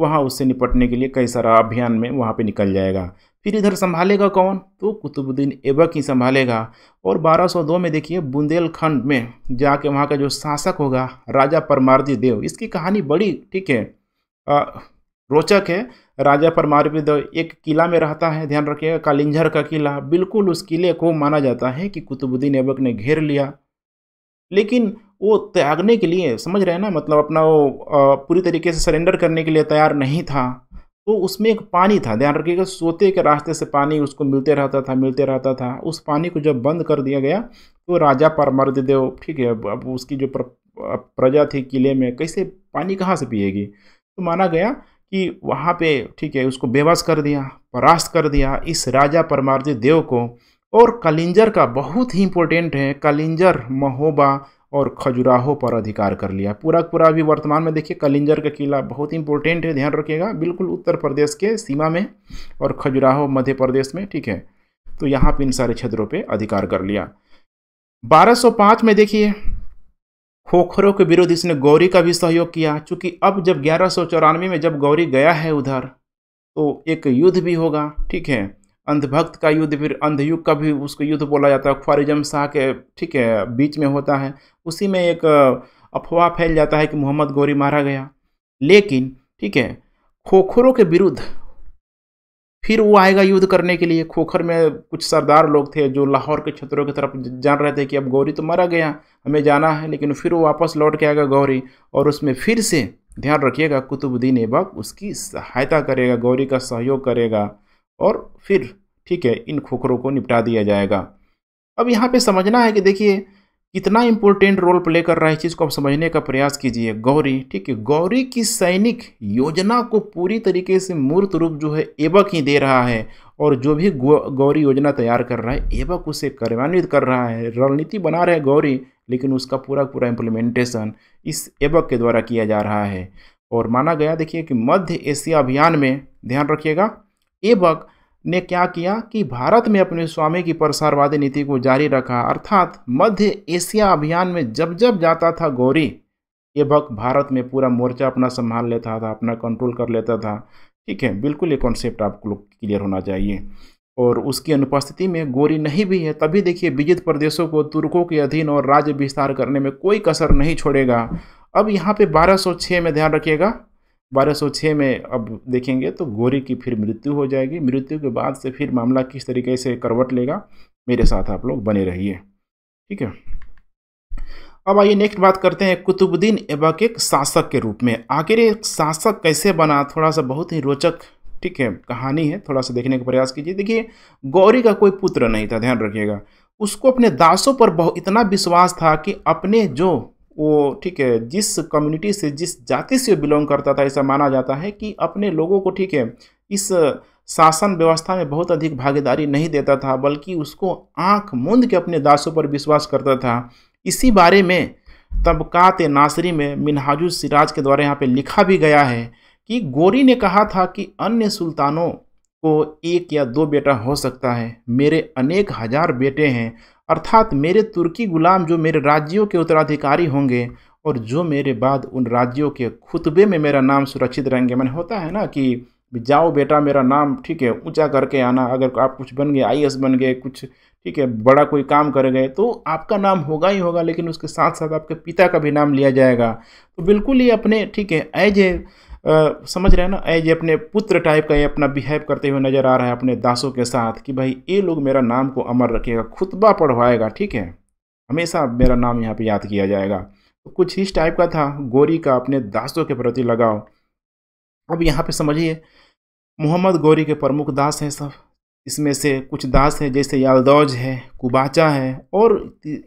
वहाँ उससे निपटने के लिए कई सारा अभियान में वहाँ पे निकल जाएगा फिर इधर संभालेगा कौन तो कुतुबुद्दीन ऐबक ही संभालेगा और 1202 में देखिए बुंदेलखंड में जाके वहाँ का जो शासक होगा राजा परमारदी देव इसकी कहानी बड़ी ठीक है आ, रोचक है राजा परमारदी देव एक किला में रहता है ध्यान रखिएगा कालिंझर का किला बिल्कुल उस किले को माना जाता है कि कुतुबुद्दीन ऐबक ने घेर लिया लेकिन वो त्यागने के लिए समझ रहे हैं ना मतलब अपना वो पूरी तरीके से सरेंडर करने के लिए तैयार नहीं था तो उसमें एक पानी था ध्यान रखिएगा सोते के रास्ते से पानी उसको मिलते रहता था मिलते रहता था उस पानी को जब बंद कर दिया गया तो राजा देव ठीक है अब उसकी जो प्रजा थी किले में कैसे पानी कहाँ से पिएगी तो माना गया कि वहाँ पे ठीक है उसको बेबस कर दिया परास्त कर दिया इस राजा परमार्जित देव को और कलिंजर का बहुत ही इम्पोर्टेंट है कलिंजर महोबा और खजुराहो पर अधिकार कर लिया पूरा पूरा अभी वर्तमान में देखिए कलिंजर का किला बहुत इंपॉर्टेंट है ध्यान रखिएगा बिल्कुल उत्तर प्रदेश के सीमा में और खजुराहो मध्य प्रदेश में ठीक है तो यहाँ पर इन सारे क्षेत्रों पर अधिकार कर लिया 1205 में देखिए खोखरों के विरुद्ध इसने गौरी का भी सहयोग किया चूँकि अब जब ग्यारह में जब गौरी गया है उधर तो एक युद्ध भी होगा ठीक है अंधभक्त का युद्ध फिर अंधयुग का भी उसको युद्ध बोला जाता है ख्वारिजम शाह के ठीक है बीच में होता है उसी में एक अफवाह फैल जाता है कि मोहम्मद गौरी मारा गया लेकिन ठीक है खोखरों के विरुद्ध फिर वो आएगा युद्ध करने के लिए खोखर में कुछ सरदार लोग थे जो लाहौर के क्षेत्रों की तरफ जान रहे थे कि अब गौरी तो मरा गया हमें जाना है लेकिन फिर वो वापस लौट के आएगा गौरी और उसमें फिर से ध्यान रखिएगा कुतुबुद्दीन ऐबक उसकी सहायता करेगा गौरी का सहयोग करेगा और फिर ठीक है इन खोखरों को निपटा दिया जाएगा अब यहाँ पे समझना है कि देखिए कितना इम्पोर्टेंट रोल प्ले कर रहा है चीज़ को आप समझने का प्रयास कीजिए गौरी ठीक है गौरी की सैनिक योजना को पूरी तरीके से मूर्त रूप जो है एबक ही दे रहा है और जो भी गौरी योजना तैयार कर रहा है एबक उसे कार्यान्वित कर रहा है रणनीति बना रहा है गौरी लेकिन उसका पूरा पूरा इम्प्लीमेंटेशन इस एबक के द्वारा किया जा रहा है और माना गया देखिए कि मध्य एशिया अभियान में ध्यान रखिएगा एबक ने क्या किया कि भारत में अपने स्वामी की प्रसारवादी नीति को जारी रखा अर्थात मध्य एशिया अभियान में जब जब जाता था गौरी ये वक्त भारत में पूरा मोर्चा अपना संभाल लेता था अपना कंट्रोल कर लेता था ठीक है बिल्कुल ये कॉन्सेप्ट आप लोग क्लियर होना चाहिए और उसकी अनुपस्थिति में गोरी नहीं भी है तभी देखिए विजित प्रदेशों को तुर्कों के अधीन और राज्य विस्तार करने में कोई कसर नहीं छोड़ेगा अब यहाँ पे 1206 में ध्यान रखिएगा बारह में अब देखेंगे तो गोरी की फिर मृत्यु हो जाएगी मृत्यु के बाद से फिर मामला किस तरीके से करवट लेगा मेरे साथ आप लोग बने रहिए ठीक है अब आइए नेक्स्ट बात करते हैं कुतुबुद्दीन ऐबक एक शासक के रूप में आखिर एक शासक कैसे बना थोड़ा सा बहुत ही रोचक ठीक है कहानी है थोड़ा सा देखने का प्रयास कीजिए देखिए गौरी का कोई पुत्र नहीं था ध्यान रखिएगा उसको अपने दासों पर बहुत इतना विश्वास था कि अपने जो वो ठीक है जिस कम्युनिटी से जिस जाति से बिलोंग करता था ऐसा माना जाता है कि अपने लोगों को ठीक है इस शासन व्यवस्था में बहुत अधिक भागीदारी नहीं देता था बल्कि उसको आंख मूंद के अपने दासों पर विश्वास करता था इसी बारे में तबकात नासरी में मिनहाजु सिराज के द्वारा यहाँ पे लिखा भी गया है कि गोरी ने कहा था कि अन्य सुल्तानों को एक या दो बेटा हो सकता है मेरे अनेक हजार बेटे हैं अर्थात मेरे तुर्की गुलाम जो मेरे राज्यों के उत्तराधिकारी होंगे और जो मेरे बाद उन राज्यों के खुतबे में मेरा नाम सुरक्षित रहेंगे मैंने होता है ना कि जाओ बेटा मेरा नाम ठीक है ऊंचा करके आना अगर आप कुछ बन गए आई बन गए कुछ ठीक है बड़ा कोई काम कर गए तो आपका नाम होगा ही होगा लेकिन उसके साथ साथ आपके पिता का भी नाम लिया जाएगा तो बिल्कुल ही अपने ठीक है एज ए आ, समझ रहे हैं ना ये अपने पुत्र टाइप का ये अपना बिहेव करते हुए नज़र आ रहा है अपने दासों के साथ कि भाई ये लोग मेरा नाम को अमर रखेगा खुतबा पढ़वाएगा ठीक है हमेशा मेरा नाम यहाँ पे याद किया जाएगा तो कुछ इस टाइप का था गोरी का अपने दासों के प्रति लगाव अब यहाँ पे समझिए मोहम्मद गौरी के प्रमुख दास हैं सब इसमें से कुछ दास हैं जैसे यालदौज है कुबाचा है और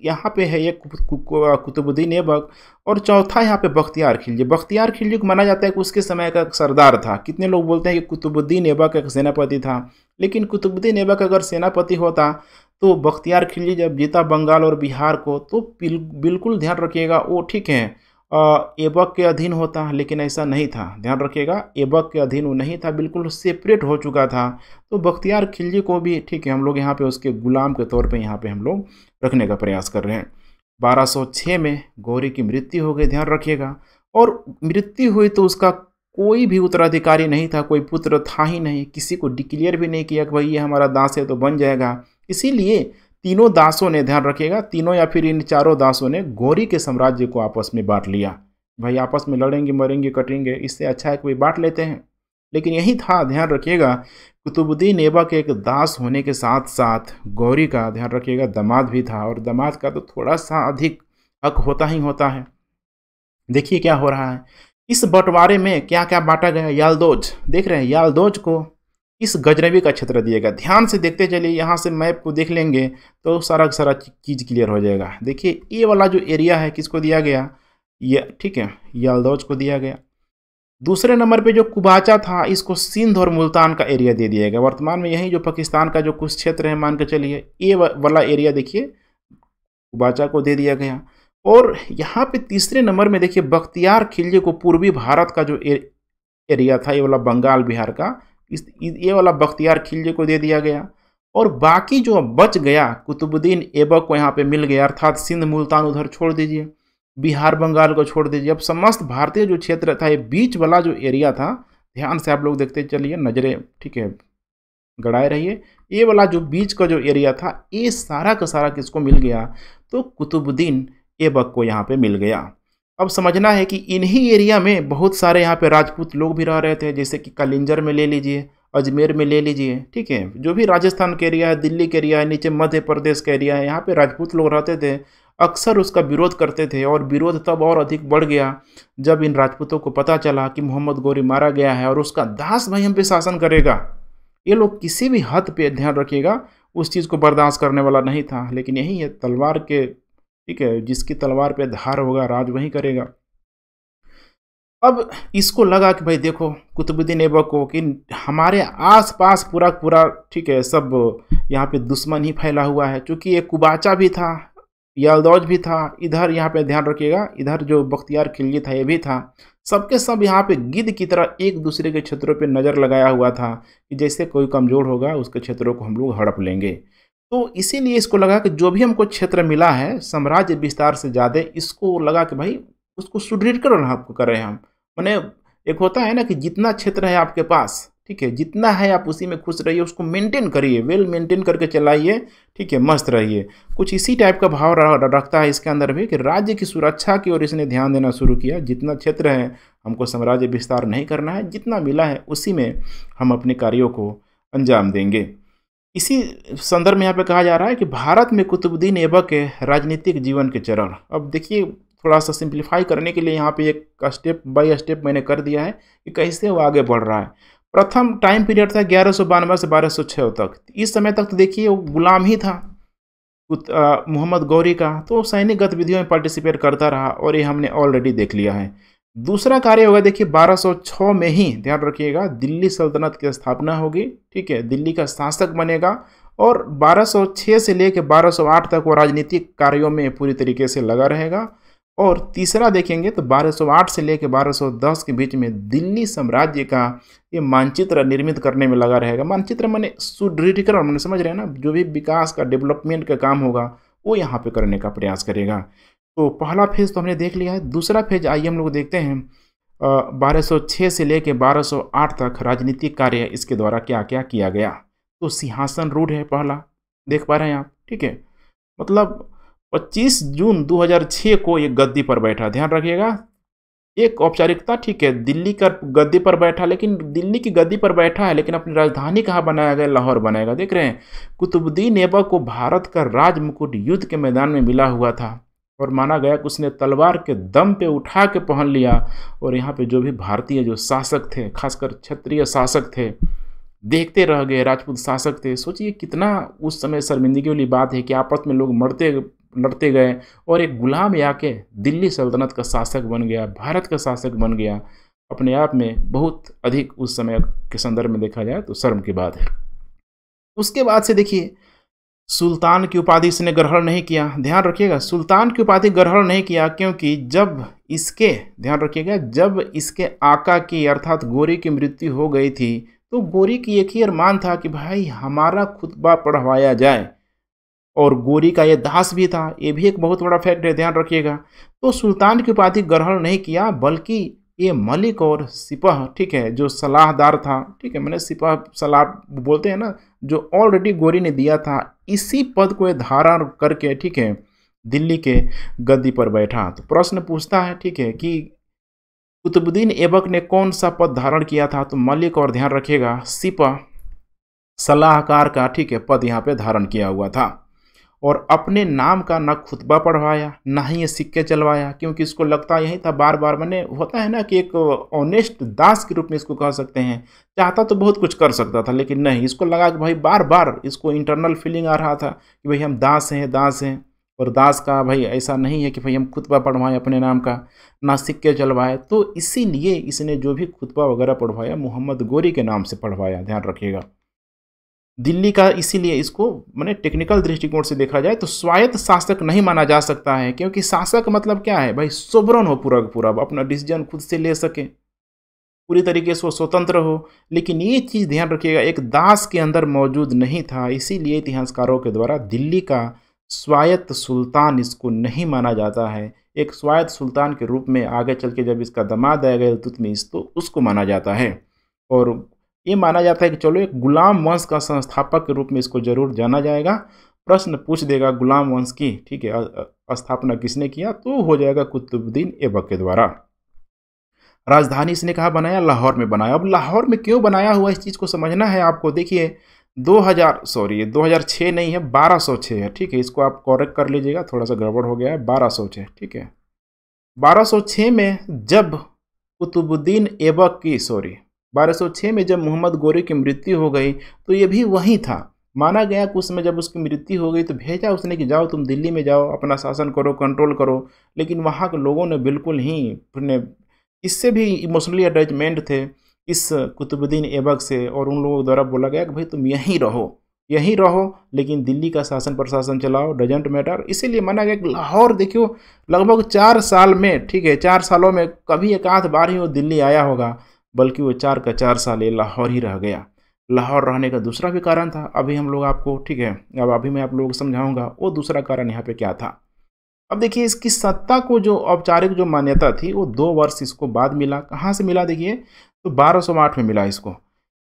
यहाँ पे है एक कुतुबुद्दीन ऐबक और चौथा यहाँ पे बख्तियार खिलजी बख्तियार खिलजी को माना जाता है कि उसके समय का सरदार था कितने लोग बोलते हैं कि कुतुबुद्दीन ऐबक एक सेनापति था लेकिन कुतुबुद्दीन ऐबक अगर सेनापति होता तो बख्तियार खिलजी जब जीता बंगाल और बिहार को तो बिल्कुल ध्यान रखिएगा वो ठीक है एबक के अधीन होता लेकिन ऐसा नहीं था ध्यान रखिएगा एबक के अधीन वो नहीं था बिल्कुल सेपरेट हो चुका था तो बख्तियार खिलजी को भी ठीक है हम लोग यहाँ पे उसके गुलाम के तौर पे यहाँ पे हम लोग रखने का प्रयास कर रहे हैं 1206 में गौरी की मृत्यु हो गई ध्यान रखिएगा और मृत्यु हुई तो उसका कोई भी उत्तराधिकारी नहीं था कोई पुत्र था ही नहीं किसी को डिक्लेयर भी नहीं किया कि भाई ये हमारा दास है तो बन जाएगा इसीलिए तीनों दासों ने ध्यान रखिएगा तीनों या फिर इन चारों दासों ने गौरी के साम्राज्य को आपस में बांट लिया भाई आपस में लड़ेंगे मरेंगे कटेंगे इससे अच्छा है कोई बांट लेते हैं लेकिन यही था ध्यान रखिएगा कुतुबुद्दीन ऐबक एक दास होने के साथ साथ गौरी का ध्यान रखिएगा दमाद भी था और दमाद का तो थोड़ा सा अधिक हक होता ही होता है देखिए क्या हो रहा है इस बंटवारे में क्या क्या बांटा गया यालदोज देख रहे हैं यालदोज को इस गजनबी का क्षेत्र दिएगा ध्यान से देखते चलिए यहाँ से मैप को देख लेंगे तो सारा सारा चीज़ क्लियर हो जाएगा देखिए ये वाला जो एरिया है किसको दिया गया ये ठीक है यलदौज को दिया गया दूसरे नंबर पे जो कुबाचा था इसको सिंध और मुल्तान का एरिया दे दिया गया वर्तमान में यही जो पाकिस्तान का जो कुछ क्षेत्र है मान के चलिए ये वाला एरिया देखिए कुबाचा को दे दिया गया और यहाँ पे तीसरे नंबर में देखिए बख्तियार खिलजी को पूर्वी भारत का जो एरिया था ये वाला बंगाल बिहार का इस ये वाला बख्तियार खिलजी को दे दिया गया और बाकी जो बच गया कुतुबुद्दीन ऐबक को यहाँ पे मिल गया अर्थात सिंध मुल्तान उधर छोड़ दीजिए बिहार बंगाल को छोड़ दीजिए अब समस्त भारतीय जो क्षेत्र था ये बीच वाला जो एरिया था ध्यान से आप लोग देखते चलिए नज़रें ठीक है गड़ाए रहिए ये वाला जो बीच का जो एरिया था ये सारा का सारा किसको मिल गया तो कुतुबुद्दीन ऐबक को यहाँ पर मिल गया अब समझना है कि इन्हीं एरिया में बहुत सारे यहाँ पे राजपूत लोग भी रह रहे थे जैसे कि कलिंजर में ले लीजिए अजमेर में ले लीजिए ठीक है जो भी राजस्थान के एरिया है दिल्ली के एरिया है नीचे मध्य प्रदेश का एरिया है यहाँ पे राजपूत लोग रहते थे अक्सर उसका विरोध करते थे और विरोध तब और अधिक बढ़ गया जब इन राजपूतों को पता चला कि मोहम्मद गौरी मारा गया है और उसका दास भाई हम पे शासन करेगा ये लोग किसी भी हद पे ध्यान रखिएगा उस चीज़ को बर्दाश्त करने वाला नहीं था लेकिन यही है तलवार के ठीक है जिसकी तलवार पे धार होगा राज वही करेगा अब इसको लगा कि भाई देखो कुतुबुद्दीन ऐबक को कि हमारे आसपास पूरा पूरा ठीक है सब यहाँ पे दुश्मन ही फैला हुआ है क्योंकि एक कुबाचा भी था यादौज भी था इधर यहाँ पे ध्यान रखिएगा इधर जो बख्तियार खिलजी था ये भी था सबके सब यहाँ पे गिद्ध की तरह एक दूसरे के क्षेत्रों पे नज़र लगाया हुआ था कि जैसे कोई कमज़ोर होगा उसके क्षेत्रों को हम लोग हड़प लेंगे तो इसीलिए इसको लगा कि जो भी हमको क्षेत्र मिला है साम्राज्य विस्तार से ज़्यादा इसको लगा कि भाई उसको सुदृढ़ करना आपको कर रहे हैं हम मैंने एक होता है ना कि जितना क्षेत्र है आपके पास ठीक है जितना है आप उसी में खुश रहिए उसको मेंटेन करिए वेल मेंटेन करके चलाइए ठीक है मस्त रहिए कुछ इसी टाइप का भाव रखता है इसके अंदर भी कि राज्य की सुरक्षा की ओर इसने ध्यान देना शुरू किया जितना क्षेत्र है हमको साम्राज्य विस्तार नहीं करना है जितना मिला है उसी में हम अपने कार्यों को अंजाम देंगे इसी संदर्भ में यहाँ पे कहा जा रहा है कि भारत में कुतुबुद्दीन ऐबक के राजनीतिक जीवन के चरण अब देखिए थोड़ा सा सिंप्लीफाई करने के लिए यहाँ पे एक स्टेप बाय स्टेप मैंने कर दिया है कि कैसे वो आगे बढ़ रहा है प्रथम टाइम पीरियड था ग्यारह सौ बानवे से बारह सौ छः तक इस समय तक तो देखिए वो गुलाम ही था मोहम्मद गौरी का तो सैनिक गतिविधियों में पार्टिसिपेट करता रहा और ये हमने ऑलरेडी देख लिया है दूसरा कार्य होगा देखिए 1206 में ही ध्यान रखिएगा दिल्ली सल्तनत की स्थापना होगी ठीक है दिल्ली का शासक बनेगा और 1206 से लेकर 1208 तक वो राजनीतिक कार्यों में पूरी तरीके से लगा रहेगा और तीसरा देखेंगे तो 1208 से लेकर 1210 के बीच में दिल्ली साम्राज्य का ये मानचित्र निर्मित करने में लगा रहेगा मानचित्र मैंने सुदृढ़ीकरण मैंने समझ रहे हैं ना जो भी विकास का डेवलपमेंट का काम होगा वो यहाँ पे करने का प्रयास करेगा तो पहला फेज़ तो हमने देख लिया है दूसरा फेज आइए हम लोग देखते हैं बारह सौ छः से लेकर बारह सौ आठ तक राजनीतिक कार्य इसके द्वारा क्या क्या किया गया तो सिंहासन रूढ़ है पहला देख पा रहे हैं आप ठीक है मतलब 25 जून 2006 को ये गद्दी पर बैठा ध्यान रखिएगा एक औपचारिकता ठीक है दिल्ली का गद्दी पर बैठा लेकिन दिल्ली की गद्दी पर बैठा है लेकिन अपनी राजधानी कहाँ बनाया गया लाहौर बनाएगा देख रहे हैं कुतुबुद्दीन एबा को भारत का राज मुकुट युद्ध के मैदान में मिला हुआ था और माना गया कि उसने तलवार के दम पे उठा के पहन लिया और यहाँ पे जो भी भारतीय जो शासक थे खासकर क्षत्रिय शासक थे देखते रह गए राजपूत शासक थे सोचिए कितना उस समय शर्मिंदगी वाली बात है कि आपस में लोग मरते लड़ते गए और एक गुलाम आके दिल्ली सल्तनत का शासक बन गया भारत का शासक बन गया अपने आप में बहुत अधिक उस समय के संदर्भ में देखा जाए तो शर्म की बात है उसके बाद से देखिए सुल्तान की उपाधि इसने ग्रहण नहीं किया ध्यान रखिएगा सुल्तान की उपाधि ग्रहण नहीं किया क्योंकि जब इसके ध्यान रखिएगा जब इसके आका की अर्थात गोरी की मृत्यु हो गई थी तो गोरी की एक ही अरमान था कि भाई हमारा खुतबा पढ़वाया जाए और गोरी का यह दास भी था ये भी एक बहुत बड़ा फैक्ट है ध्यान रखिएगा तो सुल्तान की उपाधि ग्रहण नहीं किया बल्कि ये मलिक और सिपाह ठीक है जो सलाहदार था ठीक है मैंने सिपाह सलाह बोलते हैं ना जो ऑलरेडी गोरी ने दिया था इसी पद को धारण करके ठीक है दिल्ली के गद्दी पर बैठा तो प्रश्न पूछता है ठीक है कि कुतुबुद्दीन एबक ने कौन सा पद धारण किया था तो मलिक और ध्यान रखेगा सिपा सलाहकार का ठीक है पद यहाँ पे धारण किया हुआ था और अपने नाम का ना खुतबा पढ़वाया ना ही ये सिक्के चलवाया क्योंकि इसको लगता यही था बार बार मैंने होता है ना कि एक ऑनेस्ट दास के रूप में इसको कह सकते हैं चाहता तो बहुत कुछ कर सकता था लेकिन नहीं इसको लगा कि भाई बार बार इसको इंटरनल फीलिंग आ रहा था कि भाई हम दास हैं दास हैं और दास का भाई ऐसा नहीं है कि भाई हम खुतबा पढ़वाएं अपने नाम का ना सिक्के चलवाए तो इसीलिए इसने जो भी खुतबा वगैरह पढ़वाया मोहम्मद गोरी के नाम से पढ़वाया ध्यान रखिएगा दिल्ली का इसीलिए इसको मैंने टेक्निकल दृष्टिकोण से देखा जाए तो स्वायत्त शासक नहीं माना जा सकता है क्योंकि शासक मतलब क्या है भाई सोबरन हो पूरा पूरा अपना डिसीजन खुद से ले सके पूरी तरीके से वो स्वतंत्र हो लेकिन ये चीज़ ध्यान रखिएगा एक दास के अंदर मौजूद नहीं था इसीलिए इतिहासकारों के द्वारा दिल्ली का स्वायत्त सुल्तान इसको नहीं माना जाता है एक स्वायत्त सुल्तान के रूप में आगे चल के जब इसका दमाद आएगा गया तो उसको माना जाता है और ये माना जाता है कि चलो एक गुलाम वंश का संस्थापक के रूप में इसको जरूर जाना जाएगा प्रश्न पूछ देगा गुलाम वंश की ठीक है स्थापना किसने किया तो हो जाएगा कुतुबुद्दीन ऐबक के द्वारा राजधानी इसने कहा बनाया लाहौर में बनाया अब लाहौर में क्यों बनाया हुआ इस चीज़ को समझना है आपको देखिए 2000 सॉरी ये 2006 नहीं है 1206 है ठीक है इसको आप कॉरेक्ट कर लीजिएगा थोड़ा सा गड़बड़ हो गया है छः ठीक है 1206 में जब कुतुबुद्दीन ऐबक की सॉरी 1206 में जब मोहम्मद गोरे की मृत्यु हो गई तो ये भी वहीं था माना गया कि उसमें जब उसकी मृत्यु हो गई तो भेजा उसने कि जाओ तुम दिल्ली में जाओ अपना शासन करो कंट्रोल करो लेकिन वहाँ के लोगों ने बिल्कुल ही अपने इससे भी इमोशनली अटैचमेंट थे इस कुतुबुद्दीन ऐबक से और उन लोगों द्वारा बोला गया कि भाई तुम यहीं रहो यहीं रहो लेकिन दिल्ली का शासन प्रशासन चलाओ डजेंट मैटर इसीलिए माना गया कि लाहौर देखियो लगभग चार साल में ठीक है चार सालों में कभी एक आध बार ही वो दिल्ली आया होगा बल्कि वो चार का चार साल लाहौर ही रह गया लाहौर रहने का दूसरा भी कारण था अभी हम लोग आपको ठीक है अब अभी मैं आप लोगों को समझाऊंगा वो दूसरा कारण यहाँ पे क्या था अब देखिए इसकी सत्ता को जो औपचारिक जो मान्यता थी वो दो वर्ष इसको बाद मिला कहाँ से मिला देखिए तो बारह में मिला इसको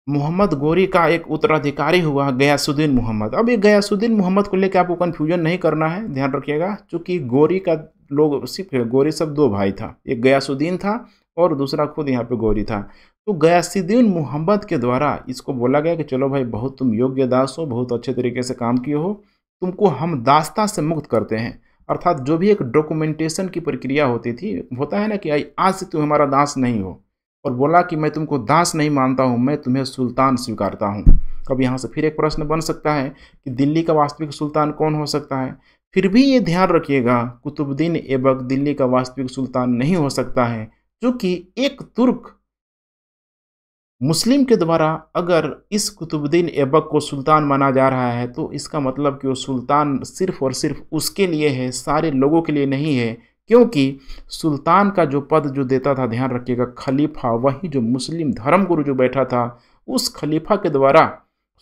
मोहम्मद गोरी का एक उत्तराधिकारी हुआ गयासुद्दीन मोहम्मद अब ये गयासुद्दीन मोहम्मद को लेकर आपको कन्फ्यूजन नहीं करना है ध्यान रखिएगा चूँकि गोरी का लोग सिर्फ गोरी सब दो भाई था एक गयासुद्दीन था और दूसरा खुद यहाँ पे गौरी था तो गयासिद्दीन मोहम्मद के द्वारा इसको बोला गया कि चलो भाई बहुत तुम योग्य दास हो बहुत अच्छे तरीके से काम किए हो तुमको हम दास्ता से मुक्त करते हैं अर्थात जो भी एक डॉक्यूमेंटेशन की प्रक्रिया होती थी होता है ना कि आज से तुम हमारा दास नहीं हो और बोला कि मैं तुमको दास नहीं मानता हूँ मैं तुम्हें सुल्तान स्वीकारता हूँ अब यहाँ से फिर एक प्रश्न बन सकता है कि दिल्ली का वास्तविक सुल्तान कौन हो सकता है फिर भी ये ध्यान रखिएगा कुतुबुद्दीन ऐबक दिल्ली का वास्तविक सुल्तान नहीं हो सकता है क्योंकि एक तुर्क मुस्लिम के द्वारा अगर इस कुतुबुद्दीन ऐबक को सुल्तान माना जा रहा है तो इसका मतलब कि वो सुल्तान सिर्फ़ और सिर्फ उसके लिए है सारे लोगों के लिए नहीं है क्योंकि सुल्तान का जो पद जो देता था ध्यान रखिएगा खलीफा वही जो मुस्लिम धर्म गुरु जो बैठा था उस खलीफा के द्वारा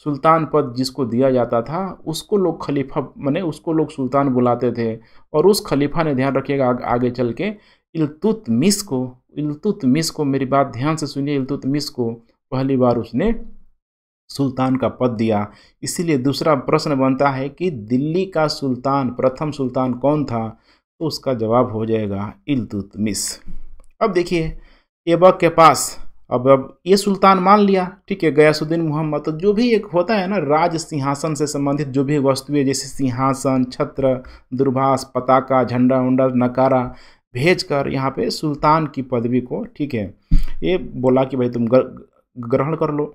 सुल्तान पद जिसको दिया जाता था उसको लोग खलीफा माने उसको लोग सुल्तान बुलाते थे और उस खलीफा ने ध्यान रखिएगा आगे चल के इलतुतमिस को इलतुतमिस को मेरी बात ध्यान से सुनिए इलतुतमिस को पहली बार उसने सुल्तान का पद दिया इसीलिए दूसरा प्रश्न बनता है कि दिल्ली का सुल्तान प्रथम सुल्तान कौन था तो उसका जवाब हो जाएगा इलतुतमिस अब देखिए एबक के पास अब अब ये सुल्तान मान लिया ठीक है गयासुद्दीन मोहम्मद तो जो भी एक होता है ना राज सिंहासन से संबंधित जो भी वस्तुएं जैसे सिंहासन छत्र दुर्भाष पताका झंडा उंडा नकारा भेजकर यहाँ पे सुल्तान की पदवी को ठीक है ये बोला कि भाई तुम ग्रहण कर लो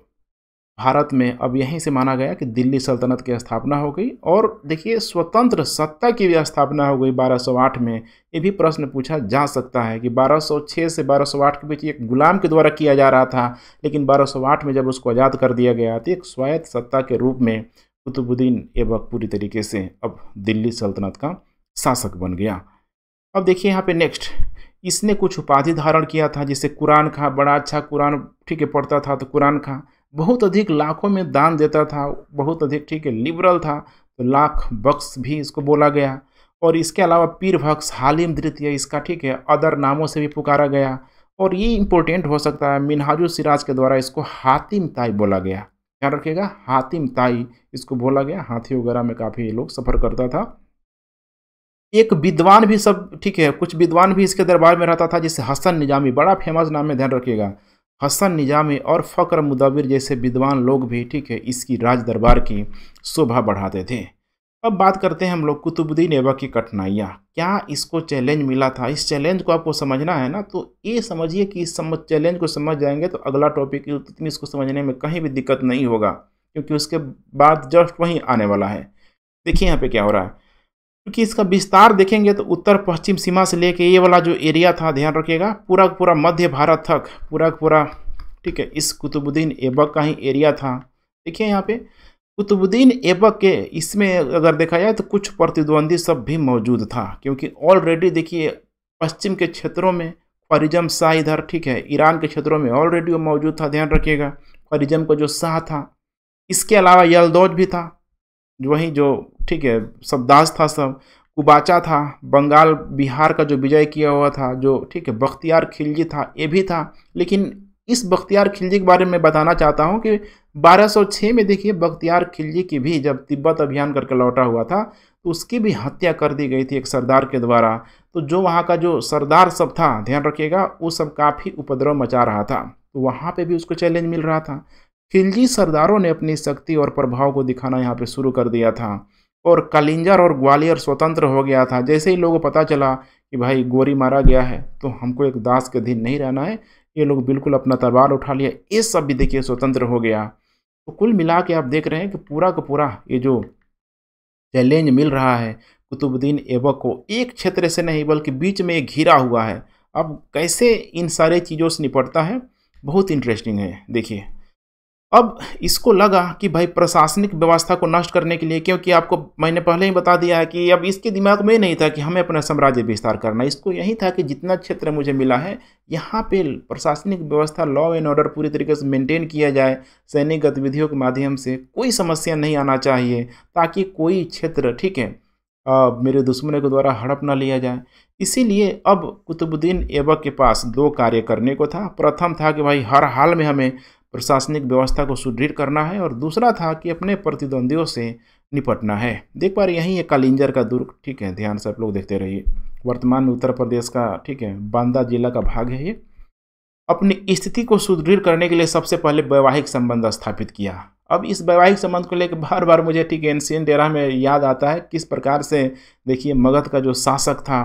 भारत में अब यहीं से माना गया कि दिल्ली सल्तनत की स्थापना हो गई और देखिए स्वतंत्र सत्ता की भी स्थापना हो गई 1208 में ये भी प्रश्न पूछा जा सकता है कि 1206 से 1208 के बीच एक गुलाम के द्वारा किया जा रहा था लेकिन 1208 में जब उसको आज़ाद कर दिया गया तो एक स्वायत्त सत्ता के रूप में कुतुबुद्दीन एबक पूरी तरीके से अब दिल्ली सल्तनत का शासक बन गया अब देखिए यहाँ पे नेक्स्ट इसने कुछ उपाधि धारण किया था जिसे कुरान खा बड़ा अच्छा कुरान ठीक है पढ़ता था तो कुरान खा बहुत अधिक लाखों में दान देता था बहुत अधिक ठीक है लिबरल था तो लाख बक्स भी इसको बोला गया और इसके अलावा पीर भक्स हालिम द्वितीय इसका ठीक है अदर नामों से भी पुकारा गया और ये इम्पोर्टेंट हो सकता है मिनहाजु सिराज के द्वारा इसको हातिम ताई बोला गया ध्यान रखिएगा हातिम ताई इसको बोला गया हाथी वगैरह में काफ़ी लोग सफ़र करता था एक विद्वान भी सब ठीक है कुछ विद्वान भी इसके दरबार में रहता था जैसे हसन निजामी बड़ा फेमस नाम है ध्यान रखिएगा हसन निजामी और फ़क्र मुदविर जैसे विद्वान लोग भी ठीक है इसकी राज दरबार की शोभा बढ़ाते थे अब बात करते हैं हम लोग कुतुबुद्दीन ऐबक की कठिनाइयाँ क्या इसको चैलेंज मिला था इस चैलेंज को आपको समझना है ना तो ये समझिए कि इस समझ चैलेंज को समझ जाएंगे तो अगला टॉपिक इसको समझने में कहीं भी दिक्कत नहीं होगा क्योंकि उसके बाद जस्ट वहीं आने वाला है देखिए यहाँ पे क्या हो रहा है क्योंकि इसका विस्तार देखेंगे तो उत्तर पश्चिम सीमा से लेके ये वाला जो एरिया था ध्यान रखिएगा पूरा पूरा मध्य भारत तक पूरा पूरा ठीक है इस कुतुबुद्दीन ऐबक का ही एरिया था देखिए यहाँ पे कुतुबुद्दीन ऐबक के इसमें अगर देखा जाए तो कुछ प्रतिद्वंदी सब भी मौजूद था क्योंकि ऑलरेडी देखिए पश्चिम के क्षेत्रों में फ़रिजम शाह इधर ठीक है ईरान के क्षेत्रों में ऑलरेडी मौजूद था ध्यान रखिएगा फरिजम का जो शाह था इसके अलावा यलदौज भी था वहीं जो ठीक है सबदास था सब कुबाचा था बंगाल बिहार का जो विजय किया हुआ था जो ठीक है बख्तियार खिलजी था ये भी था लेकिन इस बख्तियार खिलजी के बारे में बताना चाहता हूँ कि 1206 में देखिए बख्तियार खिलजी की भी जब तिब्बत अभियान करके लौटा हुआ था तो उसकी भी हत्या कर दी गई थी एक सरदार के द्वारा तो जो वहाँ का जो सरदार सब था ध्यान रखिएगा वो सब काफ़ी उपद्रव मचा रहा था तो वहाँ पर भी उसको चैलेंज मिल रहा था खिलजी सरदारों ने अपनी शक्ति और प्रभाव को दिखाना यहाँ पर शुरू कर दिया था और कलिंजर और ग्वालियर स्वतंत्र हो गया था जैसे ही लोगों को पता चला कि भाई गोरी मारा गया है तो हमको एक दास के दिन नहीं रहना है ये लोग बिल्कुल अपना तलवार उठा लिया ये सब भी देखिए स्वतंत्र हो गया तो कुल मिला के आप देख रहे हैं कि पूरा का पूरा ये जो चैलेंज मिल रहा है कुतुबुद्दीन ऐबक को एक क्षेत्र से नहीं बल्कि बीच में घिरा हुआ है अब कैसे इन सारे चीज़ों से निपटता है बहुत इंटरेस्टिंग है देखिए अब इसको लगा कि भाई प्रशासनिक व्यवस्था को नष्ट करने के लिए क्योंकि आपको मैंने पहले ही बता दिया है कि अब इसके दिमाग में नहीं था कि हमें अपना साम्राज्य विस्तार करना इसको यही था कि जितना क्षेत्र मुझे मिला है यहाँ पे प्रशासनिक व्यवस्था लॉ एंड ऑर्डर पूरी तरीके से मेंटेन किया जाए सैनिक गतिविधियों के माध्यम से कोई समस्या नहीं आना चाहिए ताकि कोई क्षेत्र ठीक है आ, मेरे दुश्मनों के द्वारा हड़प न लिया जाए इसीलिए अब कुतुबुद्दीन एबक के पास दो कार्य करने को था प्रथम था कि भाई हर हाल में हमें प्रशासनिक व्यवस्था को सुदृढ़ करना है और दूसरा था कि अपने प्रतिद्वंदियों से निपटना है देख पा रहे यहीं है कालिंजर का दुर्ग ठीक है ध्यान से आप लोग देखते रहिए वर्तमान में उत्तर प्रदेश का ठीक है बांदा जिला का भाग है ये अपनी स्थिति को सुदृढ़ करने के लिए सबसे पहले वैवाहिक संबंध स्थापित किया अब इस वैवाहिक संबंध को लेकर बार बार मुझे ठीक है एनशियन डेरा में याद आता है किस प्रकार से देखिए मगध का जो शासक था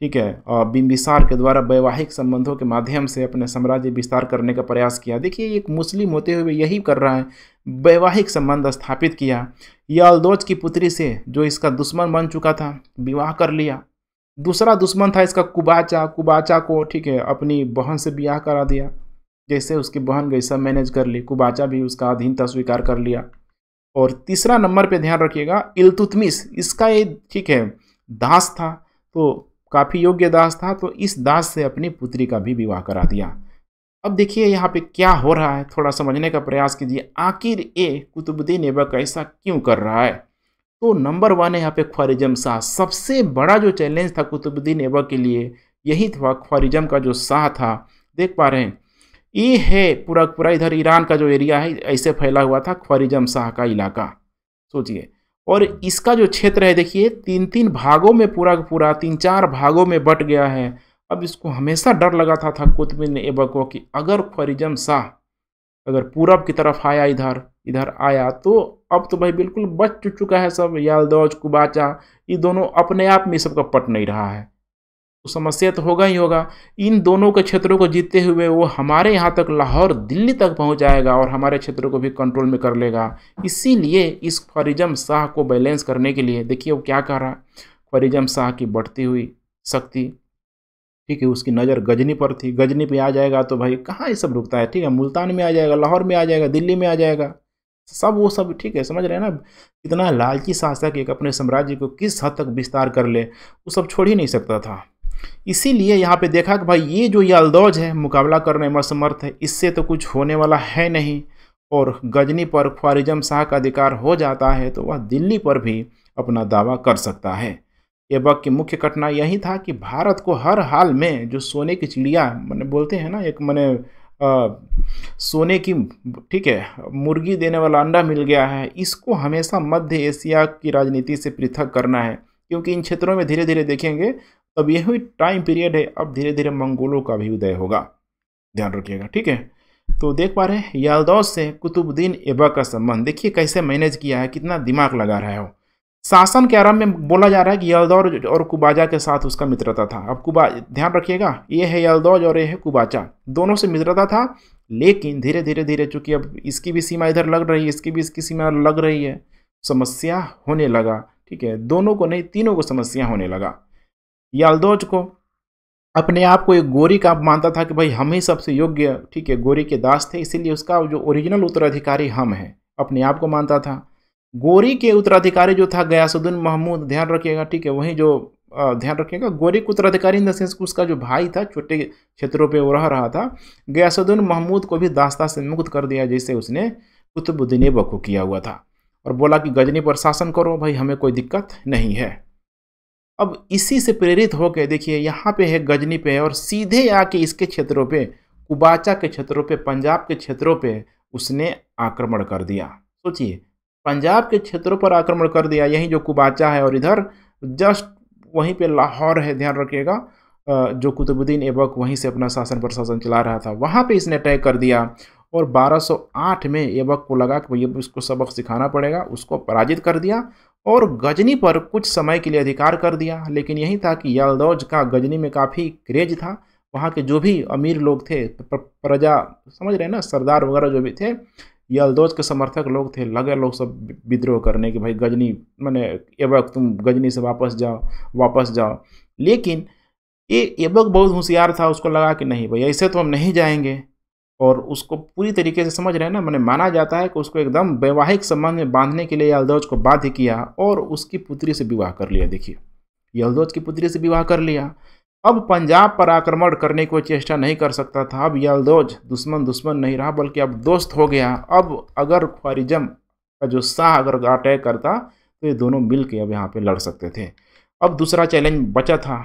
ठीक है और बिम्बिसार के द्वारा वैवाहिक संबंधों के माध्यम से अपने साम्राज्य विस्तार करने का प्रयास किया देखिए एक मुस्लिम होते हुए यही कर रहा है वैवाहिक संबंध स्थापित किया यह अलदोज की पुत्री से जो इसका दुश्मन बन चुका था विवाह कर लिया दूसरा दुश्मन था इसका कुबाचा कुबाचा को ठीक है अपनी बहन से ब्याह करा दिया जैसे उसकी बहन गई सब मैनेज कर ली कुबाचा भी उसका अधीनता स्वीकार कर लिया और तीसरा नंबर पे ध्यान रखिएगा इलतुतमिस इसका ये ठीक है दास था तो काफ़ी योग्य दास था तो इस दास से अपनी पुत्री का भी विवाह करा दिया अब देखिए यहाँ पे क्या हो रहा है थोड़ा समझने का प्रयास कीजिए आखिर ये कुतुबुद्दीन ऐबक ऐसा क्यों कर रहा है तो नंबर वन है यहाँ पे ख्वारिजम शाह सबसे बड़ा जो चैलेंज था कुतुबुद्दीन ऐबक के लिए यही था ख्वारिजम का जो शाह था देख पा रहे हैं ये है पूरा पूरा इधर ईरान का जो एरिया है ऐसे फैला हुआ था ख्वारिजम शाह का इलाका सोचिए और इसका जो क्षेत्र है देखिए तीन तीन भागों में पूरा पूरा तीन चार भागों में बट गया है अब इसको हमेशा डर लगा था था कुतुबीन ऐबक को कि अगर फरिजम शाह अगर पूरब की तरफ आया इधर इधर आया तो अब तो भाई बिल्कुल बच चुका है सब यालदौज कुबाचा ये दोनों अपने आप में सबका पट नहीं रहा है तो समस्या तो होगा ही होगा इन दोनों के क्षेत्रों को जीतते हुए वो हमारे यहाँ तक लाहौर दिल्ली तक पहुँच जाएगा और हमारे क्षेत्रों को भी कंट्रोल में कर लेगा इसीलिए इस फरिजम शाह को बैलेंस करने के लिए देखिए वो क्या कह रहा है फरिजम शाह की बढ़ती हुई शक्ति ठीक है उसकी नज़र गजनी पर थी गजनी पे आ जाएगा तो भाई कहाँ ये सब रुकता है ठीक है मुल्तान में आ जाएगा लाहौर में आ जाएगा दिल्ली में आ जाएगा सब वो सब ठीक है समझ रहे हैं ना कितना लालची शासक एक अपने साम्राज्य को किस हद तक विस्तार कर ले वो सब छोड़ ही नहीं सकता था इसीलिए यहाँ पे देखा कि भाई ये जो यालदौज है मुकाबला करने में असमर्थ है इससे तो कुछ होने वाला है नहीं और गजनी पर ख्वारिजम शाह का अधिकार हो जाता है तो वह दिल्ली पर भी अपना दावा कर सकता है ऐबक की मुख्य कठिनाई यही था कि भारत को हर हाल में जो सोने की चिड़िया मैंने बोलते हैं ना एक मैंने सोने की ठीक है मुर्गी देने वाला अंडा मिल गया है इसको हमेशा मध्य एशिया की राजनीति से पृथक करना है क्योंकि इन क्षेत्रों में धीरे धीरे देखेंगे अब यह भी टाइम पीरियड है अब धीरे धीरे मंगोलों का भी उदय होगा ध्यान रखिएगा ठीक है तो देख पा रहे हैं यालदौस से कुतुबुद्दीन एबा का संबंध देखिए कैसे मैनेज किया है कितना दिमाग लगा रहा है वो शासन के आरंभ में बोला जा रहा है कि यलदौर और कुबाजा के साथ उसका मित्रता था अब कुबा ध्यान रखिएगा ये है यलदौज और ये है कुबाचा दोनों से मित्रता था लेकिन धीरे धीरे धीरे चूंकि अब इसकी भी सीमा इधर लग रही है इसकी भी इसकी सीमा लग रही है समस्या होने लगा ठीक है दोनों को नहीं तीनों को समस्या होने लगा यालदोज को अपने आप को एक गोरी का मानता था कि भाई हम ही सबसे योग्य ठीक है गोरी के दास थे इसीलिए उसका जो ओरिजिनल उत्तराधिकारी हम हैं अपने आप को मानता था गोरी के उत्तराधिकारी जो था गयासुद्दीन महमूद ध्यान रखिएगा ठीक है वहीं जो ध्यान रखिएगा गोरी के उत्तराधिकारी इन द सेंस उसका जो भाई था छोटे क्षेत्रों पर वो रह रहा था गयासुद्दीन महमूद को भी दास्ता से मुक्त कर दिया जिससे उसने कुतुबुद्दीन बको किया हुआ था और बोला कि गजनी पर शासन करो भाई हमें कोई दिक्कत नहीं है अब इसी से प्रेरित होकर देखिए यहाँ पे है गजनी पे और सीधे आके इसके क्षेत्रों पे कुबाचा के क्षेत्रों पे पंजाब के क्षेत्रों पे उसने आक्रमण कर दिया सोचिए पंजाब के क्षेत्रों पर आक्रमण कर दिया यही जो कुबाचा है और इधर जस्ट वहीं पे लाहौर है ध्यान रखिएगा जो कुतुबुद्दीन ऐबक वहीं से अपना शासन प्रशासन चला रहा था वहाँ पर इसने अटैक कर दिया और 1208 में ऐबक को लगा कि भैया उसको सबक सिखाना पड़ेगा उसको पराजित कर दिया और गजनी पर कुछ समय के लिए अधिकार कर दिया लेकिन यही था कि यलदौज का गजनी में काफ़ी क्रेज था वहाँ के जो भी अमीर लोग थे प्रजा समझ रहे ना सरदार वगैरह जो भी थे यलदौज के समर्थक लोग थे लगे लोग सब विद्रोह करने के भाई गजनी मैंने एबक तुम गजनी से वापस जाओ वापस जाओ लेकिन ये एबक बहुत होशियार था उसको लगा कि नहीं भाई ऐसे तो हम नहीं जाएंगे और उसको पूरी तरीके से समझ रहे हैं ना मैंने माना जाता है कि उसको एकदम वैवाहिक संबंध में बांधने के लिए यलदौज को बाध्य किया और उसकी पुत्री से विवाह कर लिया देखिए यलदौज की पुत्री से विवाह कर लिया अब पंजाब पर आक्रमण करने की चेष्टा नहीं कर सकता था अब यलदौज दुश्मन दुश्मन नहीं रहा बल्कि अब दोस्त हो गया अब अगर ख्वारिजम का जो शाह अगर अटैक करता तो ये दोनों मिल के अब यहाँ पर लड़ सकते थे अब दूसरा चैलेंज बचा था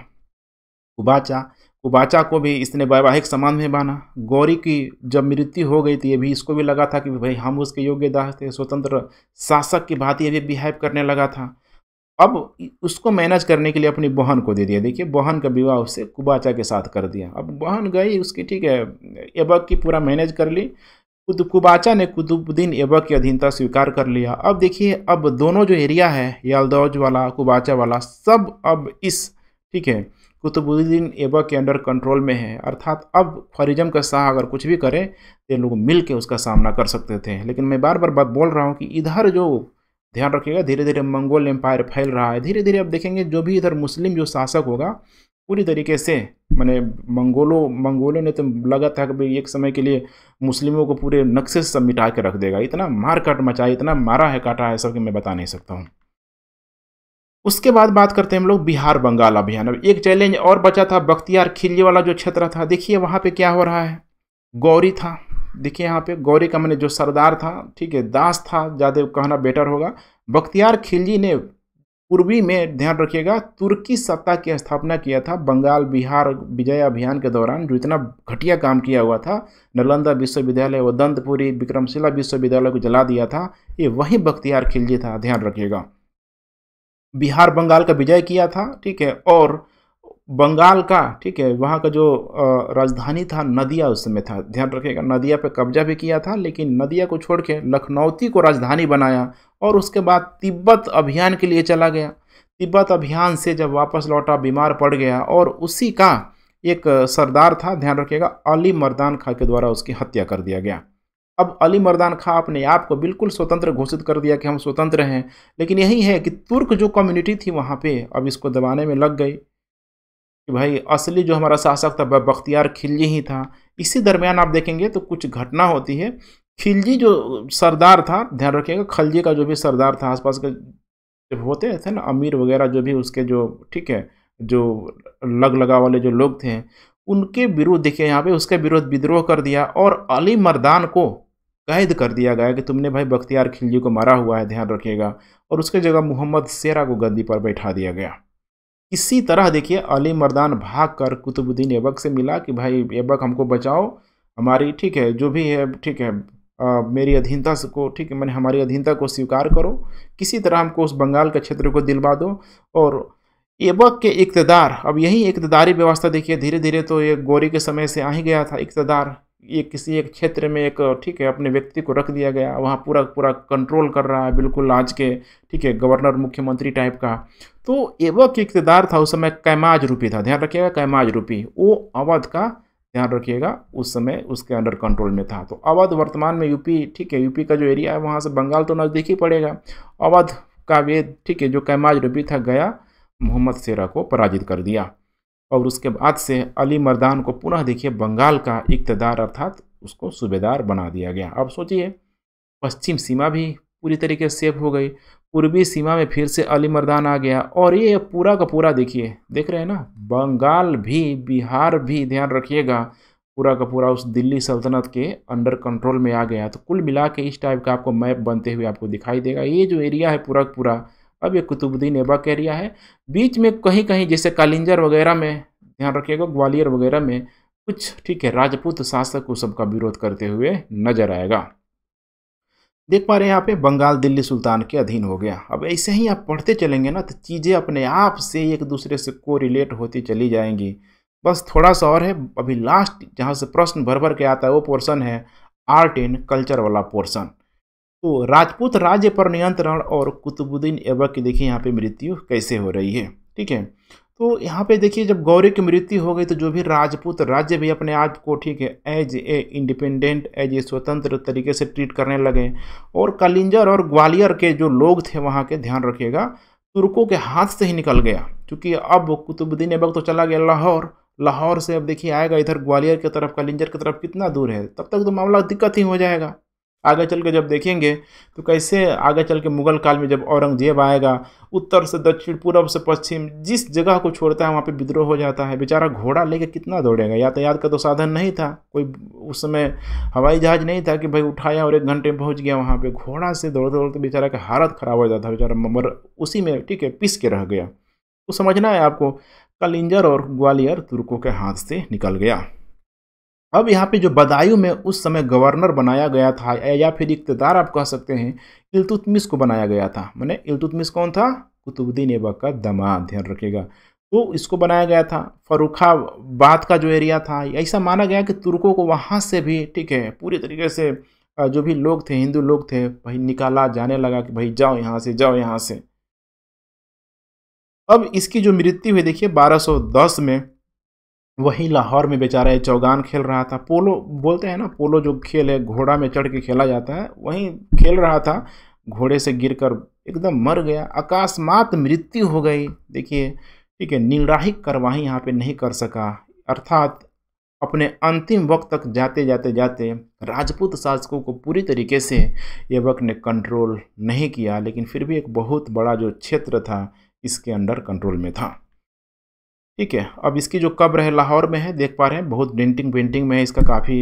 उबाचा कुबाचा को भी इसने वैवाहिक समान में बांधा गौरी की जब मृत्यु हो गई थी ये भी इसको भी लगा था कि भाई हम उसके योग्य दाह थे स्वतंत्र शासक की भांति ये भी बिहेव करने लगा था अब उसको मैनेज करने के लिए अपनी बहन को दे दिया देखिए बहन का विवाह उससे कुबाचा के साथ कर दिया अब बहन गई उसकी ठीक है एबक की पूरा मैनेज कर ली खुद कुबाचा ने कुतुबुद्दीन एबक की अधीनता स्वीकार कर लिया अब देखिए अब दोनों जो एरिया है यालदौज वाला कुबाचा वाला सब अब इस ठीक है कुतुबुद्दीन ऐबक के अंडर कंट्रोल में है अर्थात अब फरिजम का शाह अगर कुछ भी करें तो लोग मिल के उसका सामना कर सकते थे लेकिन मैं बार बार बात बोल रहा हूँ कि इधर जो ध्यान रखिएगा धीरे धीरे मंगोल एम्पायर फैल रहा है धीरे धीरे अब देखेंगे जो भी इधर मुस्लिम जो शासक होगा पूरी तरीके से मैंने मंगोलों मंगोलों ने तो लगा था कि भाई एक समय के लिए मुस्लिमों को पूरे नक्शे से मिटा के रख देगा इतना मार काट मचाई इतना मारा है काटा है सब कि मैं बता नहीं सकता हूँ उसके बाद बात करते हैं हम लोग बिहार बंगाल अभियान अब एक चैलेंज और बचा था बख्तियार खिलजी वाला जो क्षेत्र था देखिए वहाँ पे क्या हो रहा है गौरी था देखिए यहाँ पे गौरी का मैंने जो सरदार था ठीक है दास था ज़्यादा कहना बेटर होगा बख्तियार खिलजी ने पूर्वी में ध्यान रखिएगा तुर्की सत्ता की स्थापना किया था बंगाल बिहार विजय अभियान के दौरान जो इतना घटिया काम किया हुआ था नालंदा विश्वविद्यालय व दंतपुरी विक्रमशिला विश्वविद्यालय को जला दिया था ये वही बख्तियार खिलजी था ध्यान रखिएगा बिहार बंगाल का विजय किया था ठीक है और बंगाल का ठीक है वहाँ का जो राजधानी था नदिया उस समय था ध्यान रखिएगा नदिया पे कब्जा भी किया था लेकिन नदिया को छोड़ के लखनौती को राजधानी बनाया और उसके बाद तिब्बत अभियान के लिए चला गया तिब्बत अभियान से जब वापस लौटा बीमार पड़ गया और उसी का एक सरदार था ध्यान रखिएगा अली मर्दान खां के द्वारा उसकी हत्या कर दिया गया अब अली मर्दान खां अपने आप को बिल्कुल स्वतंत्र घोषित कर दिया कि हम स्वतंत्र हैं लेकिन यही है कि तुर्क जो कम्युनिटी थी वहाँ पे अब इसको दबाने में लग गई कि भाई असली जो हमारा शासक था बख्तियार खिलजी ही था इसी दरमियान आप देखेंगे तो कुछ घटना होती है खिलजी जो सरदार था ध्यान रखिएगा खलजी का जो भी सरदार था आसपास के जब होते थे ना अमीर वगैरह जो भी उसके जो ठीक है जो लग लगा वाले जो लोग थे उनके विरुद्ध देखिए यहाँ पे उसके विरुद्ध विद्रोह कर दिया और अली मर्दान को कैद कर दिया गया कि तुमने भाई बख्तियार खिलजी को मारा हुआ है ध्यान रखिएगा और उसके जगह मोहम्मद सेरा को गद्दी पर बैठा दिया गया इसी तरह देखिए अली मर्दान भाग कर कुतुबुद्दीन ऐबक से मिला कि भाई ऐबक हमको बचाओ हमारी ठीक है जो भी है ठीक है आ, मेरी अधीनता को ठीक है मैंने हमारी अधीनता को स्वीकार करो किसी तरह हमको उस बंगाल के क्षेत्र को दिलवा दो और एबक के इकतदार अब यही इकतदारी व्यवस्था देखिए धीरे धीरे तो ये गोरी के समय से आ ही गया था इकतदार ये किसी एक क्षेत्र में एक ठीक है अपने व्यक्ति को रख दिया गया वहाँ पूरा पूरा कंट्रोल कर रहा है बिल्कुल आज के ठीक है गवर्नर मुख्यमंत्री टाइप का तो एबक इकतदार था उस समय कैमाज रूपी था ध्यान रखिएगा कैमाज रूपी वो अवध का ध्यान रखिएगा उस समय उसके अंडर कंट्रोल में था तो अवध वर्तमान में यूपी ठीक है यूपी का जो एरिया है वहाँ से बंगाल तो नज़दीक ही पड़ेगा अवध का वे ठीक है जो कैमाज रूपी था गया मोहम्मद सेरा को पराजित कर दिया और उसके बाद से अली मर्दान को पुनः देखिए बंगाल का इकतदार अर्थात उसको सूबेदार बना दिया गया अब सोचिए पश्चिम सीमा भी पूरी तरीके से सेफ हो गई पूर्वी सीमा में फिर से अली मर्दान आ गया और ये पूरा का पूरा देखिए देख रहे हैं ना बंगाल भी बिहार भी ध्यान रखिएगा पूरा का पूरा उस दिल्ली सल्तनत के अंडर कंट्रोल में आ गया तो कुल मिला के इस टाइप का आपको मैप बनते हुए आपको दिखाई देगा ये जो एरिया है पूरा का पूरा अब ये कुतुबुद्दीन एबा एरिया है बीच में कहीं कहीं जैसे कालिंजर वगैरह में ध्यान रखिएगा ग्वालियर वगैरह में कुछ ठीक है राजपूत शासक उस सबका विरोध करते हुए नजर आएगा देख पा रहे हैं यहाँ पे बंगाल दिल्ली सुल्तान के अधीन हो गया अब ऐसे ही आप पढ़ते चलेंगे ना तो चीज़ें अपने आप से एक दूसरे से को रिलेट होती चली जाएंगी बस थोड़ा सा और है अभी लास्ट जहाँ से प्रश्न भर भर के आता है वो पोर्शन है आर्ट एंड कल्चर वाला पोर्शन तो राजपूत राज्य पर नियंत्रण और कुतुबुद्दीन ऐबक की देखिए यहाँ पे मृत्यु कैसे हो रही है ठीक है तो यहाँ पे देखिए जब गौरी की मृत्यु हो गई तो जो भी राजपूत राज्य भी अपने आप को ठीक है as a independent as a स्वतंत्र तरीके से ट्रीट करने लगे और कलिंजर और ग्वालियर के जो लोग थे वहाँ के ध्यान रखिएगा तुर्कों के हाथ से ही निकल गया क्योंकि अब कुतुबुद्दीन ऐबक तो चला गया लाहौर लाहौर से अब देखिए आएगा इधर ग्वालियर की तरफ कलिंजर की तरफ कितना दूर है तब तक तो मामला दिक्कत ही हो जाएगा आगे चल के जब देखेंगे तो कैसे आगे चल के मुगल काल में जब औरंगजेब आएगा उत्तर से दक्षिण पूर्व से पश्चिम जिस जगह को छोड़ता है वहाँ पे विद्रोह हो जाता है बेचारा घोड़ा लेके कितना दौड़ेगा यातायात का तो साधन नहीं था कोई उस समय हवाई जहाज़ नहीं था कि भाई उठाया और एक घंटे में पहुँच गया वहाँ पर घोड़ा से दौड़ते दौड़ते बेचारा का हालत ख़राब हो जाता है बेचारा मर उसी में ठीक है पिस के रह गया तो समझना है आपको कलिंजर और ग्वालियर तुर्कों के हाथ से निकल गया अब यहाँ पे जो बदायूं में उस समय गवर्नर बनाया गया था या फिर इकतदार आप कह सकते हैं इल्तुतमिस को बनाया गया था मैंने इल्तुतमिस कौन था कुतुबुद्दीन ऐबक का दमा ध्यान रखेगा तो इसको बनाया गया था फरुखाबाद का जो एरिया था ऐसा माना गया कि तुर्कों को वहाँ से भी ठीक है पूरी तरीके से जो भी लोग थे हिंदू लोग थे भाई निकाला जाने लगा कि भाई जाओ यहाँ से जाओ यहाँ से अब इसकी जो मृत्यु हुई देखिए 1210 में वहीं लाहौर में बेचारा ये चौगान खेल रहा था पोलो बोलते हैं ना पोलो जो खेल है घोड़ा में चढ़ के खेला जाता है वहीं खेल रहा था घोड़े से गिरकर एकदम मर गया अकस्मात मृत्यु हो गई देखिए ठीक है निराहिक कार्रवाई यहाँ पे नहीं कर सका अर्थात अपने अंतिम वक्त तक जाते जाते जाते राजपूत शासकों को पूरी तरीके से ये वक्त ने कंट्रोल नहीं किया लेकिन फिर भी एक बहुत बड़ा जो क्षेत्र था इसके अंडर कंट्रोल में था ठीक है अब इसकी जो कब्र है लाहौर में है देख पा रहे हैं बहुत डेंटिंग पेंटिंग में है इसका काफ़ी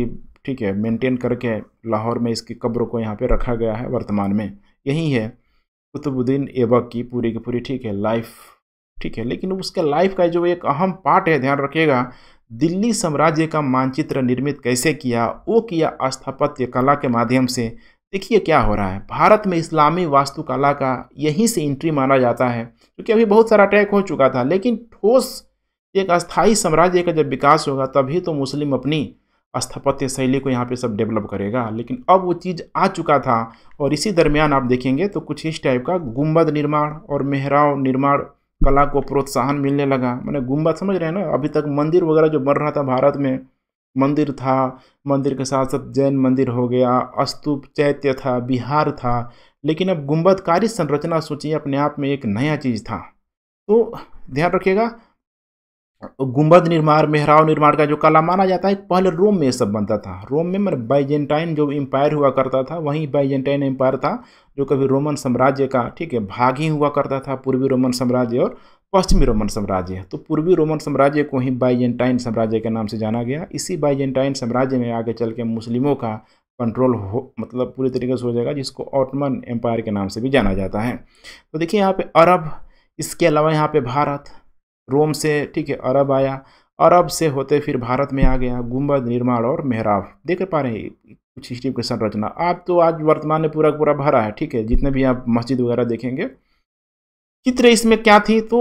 ठीक है मेंटेन करके लाहौर में इसकी कब्र को यहाँ पे रखा गया है वर्तमान में यही है कुतुबुद्दीन एबक की पूरी की पूरी ठीक है लाइफ ठीक है लेकिन उसके लाइफ का जो एक अहम पार्ट है ध्यान रखिएगा दिल्ली साम्राज्य का मानचित्र निर्मित कैसे किया वो किया स्थापत्य कला के माध्यम से देखिए क्या हो रहा है भारत में इस्लामी वास्तुकला का यहीं से एंट्री माना जाता है क्योंकि अभी बहुत सारा अटैक हो चुका था लेकिन ठोस एक अस्थायी साम्राज्य का जब विकास होगा तभी तो मुस्लिम अपनी स्थापत्य शैली को यहाँ पे सब डेवलप करेगा लेकिन अब वो चीज़ आ चुका था और इसी दरमियान आप देखेंगे तो कुछ इस टाइप का गुम्बद निर्माण और मेहराव निर्माण कला को प्रोत्साहन मिलने लगा मैंने गुम्बद समझ रहे हैं ना अभी तक मंदिर वगैरह जो बन रहा था भारत में मंदिर था मंदिर के साथ साथ जैन मंदिर हो गया अस्तूप चैत्य था बिहार था लेकिन अब गुम्बदकारी संरचना सोचिए अपने आप में एक नया चीज़ था तो ध्यान रखिएगा गुंबद निर्माण मेहराव निर्माण का जो कला माना जाता है पहले रोम में सब बनता था रोम में मतलब बाइजेंटाइन जो एम्पायर हुआ करता था वहीं बाइजेंटाइन एम्पायर था जो कभी रोमन साम्राज्य का ठीक है भाग ही हुआ करता था पूर्वी रोमन साम्राज्य और पश्चिमी रोमन साम्राज्य तो पूर्वी रोमन साम्राज्य को ही बाइजेंटाइन साम्राज्य के नाम से जाना गया इसी बाइजेंटाइन साम्राज्य में आगे चल के मुस्लिमों का कंट्रोल हो मतलब पूरी तरीके से हो जाएगा जिसको ऑटमन एम्पायर के नाम से भी जाना जाता है तो देखिए यहाँ पे अरब इसके अलावा यहाँ पे भारत रोम से ठीक है अरब आया अरब से होते फिर भारत में आ गया गुम्बद निर्माण और मेहराब देख पा रहे हैं कुछ हिस्ट्री की संरचना आप तो आज वर्तमान में पूरा पूरा भरा है ठीक है जितने भी आप मस्जिद वगैरह देखेंगे चित्र इसमें क्या थी तो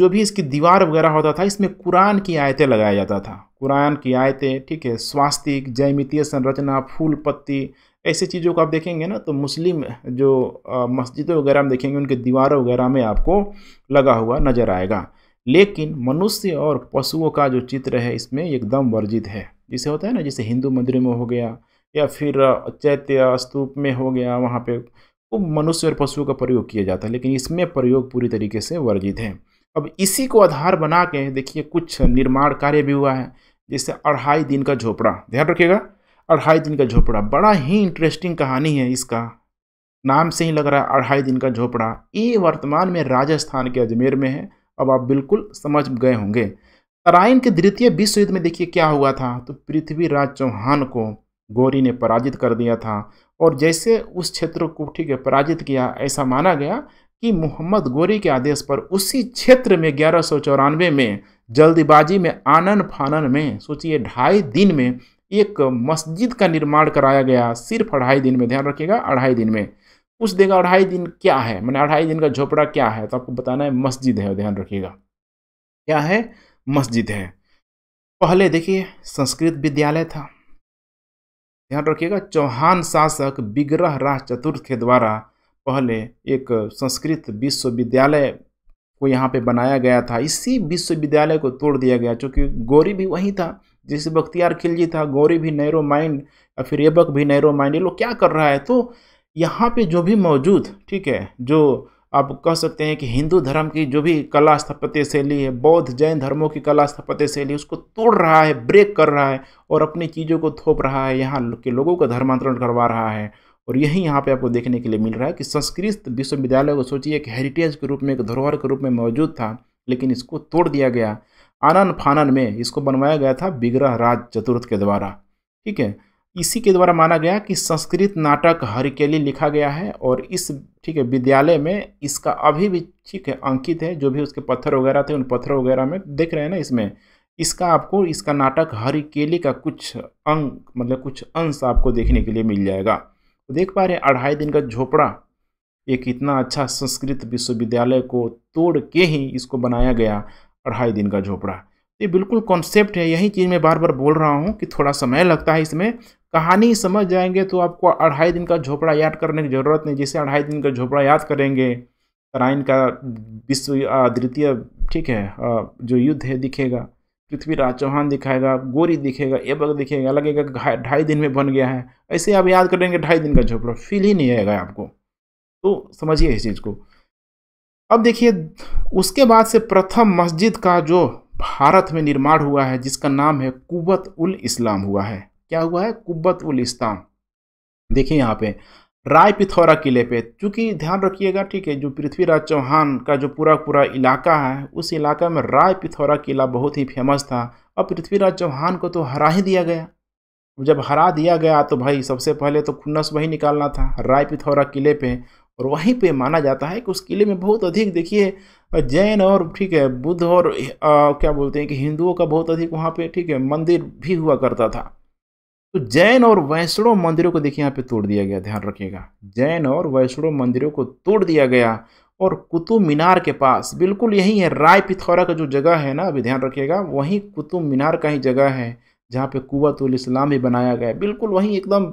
जो भी इसकी दीवार वगैरह होता था इसमें कुरान की आयतें लगाया जाता था कुरान की आयतें ठीक है स्वास्तिक जैमितीय संरचना फूल पत्ती ऐसी चीज़ों को आप देखेंगे ना तो मुस्लिम जो मस्जिदों वगैरह में देखेंगे उनके दीवारों वगैरह में आपको लगा हुआ नज़र आएगा लेकिन मनुष्य और पशुओं का जो चित्र है इसमें एकदम वर्जित है जिसे होता है ना जैसे हिंदू मंदिर में हो गया या फिर चैत्य स्तूप में हो गया वहाँ पे खूब मनुष्य और पशुओं का प्रयोग किया जाता है लेकिन इसमें प्रयोग पूरी तरीके से वर्जित है अब इसी को आधार बना के देखिए कुछ निर्माण कार्य भी हुआ है जैसे अढ़ाई दिन का झोपड़ा ध्यान रखिएगा अढ़ाई दिन का झोपड़ा बड़ा ही इंटरेस्टिंग कहानी है इसका नाम से ही लग रहा है अढ़ाई दिन का झोपड़ा ये वर्तमान में राजस्थान के अजमेर में है अब आप बिल्कुल समझ गए होंगे तराइन के द्वितीय विश्व युद्ध में देखिए क्या हुआ था तो पृथ्वीराज चौहान को गौरी ने पराजित कर दिया था और जैसे उस क्षेत्र को ठीक है पराजित किया ऐसा माना गया कि मोहम्मद गौरी के आदेश पर उसी क्षेत्र में ग्यारह में जल्दबाजी में आनन फानन में सोचिए ढाई दिन में एक मस्जिद का निर्माण कराया गया सिर्फ अढ़ाई दिन में ध्यान रखिएगा अढ़ाई दिन में पूछ देगा अढ़ाई दिन क्या है मैंने अढ़ाई दिन का झोपड़ा क्या है तो आपको बताना है मस्जिद है ध्यान रखिएगा क्या है मस्जिद है पहले देखिए संस्कृत विद्यालय था ध्यान रखिएगा चौहान शासक बिग्रह राह चतुर्थ के द्वारा पहले एक संस्कृत विश्वविद्यालय को यहाँ पे बनाया गया था इसी विश्वविद्यालय को तोड़ दिया गया क्योंकि गौरी भी वहीं था जैसे बख्तियार खिलजी था गौरी भी नैरो माइंड या फिर एबक भी नैरो माइंड ये लोग क्या कर रहा है तो यहाँ पे जो भी मौजूद ठीक है जो आप कह सकते हैं कि हिंदू धर्म की जो भी कला स्थापत्य शैली है बौद्ध जैन धर्मों की कला स्थापत्य शैली उसको तोड़ रहा है ब्रेक कर रहा है और अपनी चीज़ों को थोप रहा है यहाँ के लोगों का धर्मांतरण करवा रहा है और यही यहाँ पे आपको देखने के लिए मिल रहा है कि संस्कृत विश्वविद्यालय को सोचिए एक हेरिटेज के रूप में एक धरोहर के रूप में मौजूद था लेकिन इसको तोड़ दिया गया आनन फानन में इसको बनवाया गया था विग्रह राज चतुर्थ के द्वारा ठीक है इसी के द्वारा माना गया कि संस्कृत नाटक हर के लिए लिखा गया है और इस ठीक है विद्यालय में इसका अभी भी ठीक है अंकित है जो भी उसके पत्थर वगैरह थे उन पत्थर वगैरह में देख रहे हैं ना इसमें इसका आपको इसका नाटक हरि केली का कुछ अंक मतलब कुछ अंश आपको देखने के लिए मिल जाएगा तो देख पा रहे हैं अढ़ाई दिन का झोपड़ा एक इतना अच्छा संस्कृत विश्वविद्यालय को तोड़ के ही इसको बनाया गया अढ़ाई दिन का झोपड़ा ये बिल्कुल कॉन्सेप्ट है यही चीज़ मैं बार बार बोल रहा हूँ कि थोड़ा समय लगता है इसमें कहानी समझ जाएंगे तो आपको अढ़ाई दिन का झोपड़ा याद करने की ज़रूरत नहीं जैसे अढ़ाई दिन का झोपड़ा याद करेंगे तराइन का विश्व द्वितीय ठीक है जो युद्ध है दिखेगा पृथ्वीराज चौहान दिखाएगा गोरी दिखेगा एबक दिखेगा लगेगा ढाई दिन में बन गया है ऐसे आप याद करेंगे ढाई दिन का झोपड़ा फील ही नहीं आएगा आपको तो समझिए इस चीज़ को अब देखिए उसके बाद से प्रथम मस्जिद का जो भारत में निर्माण हुआ है जिसका नाम है कुवत उल इस्लाम हुआ है क्या हुआ है कुब्बत उल इस्लाम देखिए यहाँ पे राय पिथौरा किले पे चूँकि ध्यान रखिएगा ठीक है जो पृथ्वीराज चौहान का जो पूरा पूरा इलाका है उस इलाका में राय पिथौरा किला बहुत ही फेमस था अब पृथ्वीराज चौहान को तो हरा ही दिया गया जब हरा दिया गया तो भाई सबसे पहले तो खुन्नस वही निकालना था राय पिथौरा किले पे और वहीं पे माना जाता है कि उस किले में बहुत अधिक देखिए जैन और ठीक है बुद्ध और आ, क्या बोलते हैं कि हिंदुओं का बहुत अधिक वहाँ पे ठीक है मंदिर भी हुआ करता था तो जैन और वैष्णव मंदिरों को देखिए यहाँ पे तोड़ दिया गया ध्यान रखिएगा जैन और वैष्णव मंदिरों को तोड़ दिया गया और कुतुब मीनार के पास बिल्कुल यही है राय पिथौरा का जो जगह है ना अभी ध्यान रखिएगा वहीं कुतुब मीनार का ही जगह है जहाँ पे कुतुल इस्लाम भी बनाया गया बिल्कुल वहीं एकदम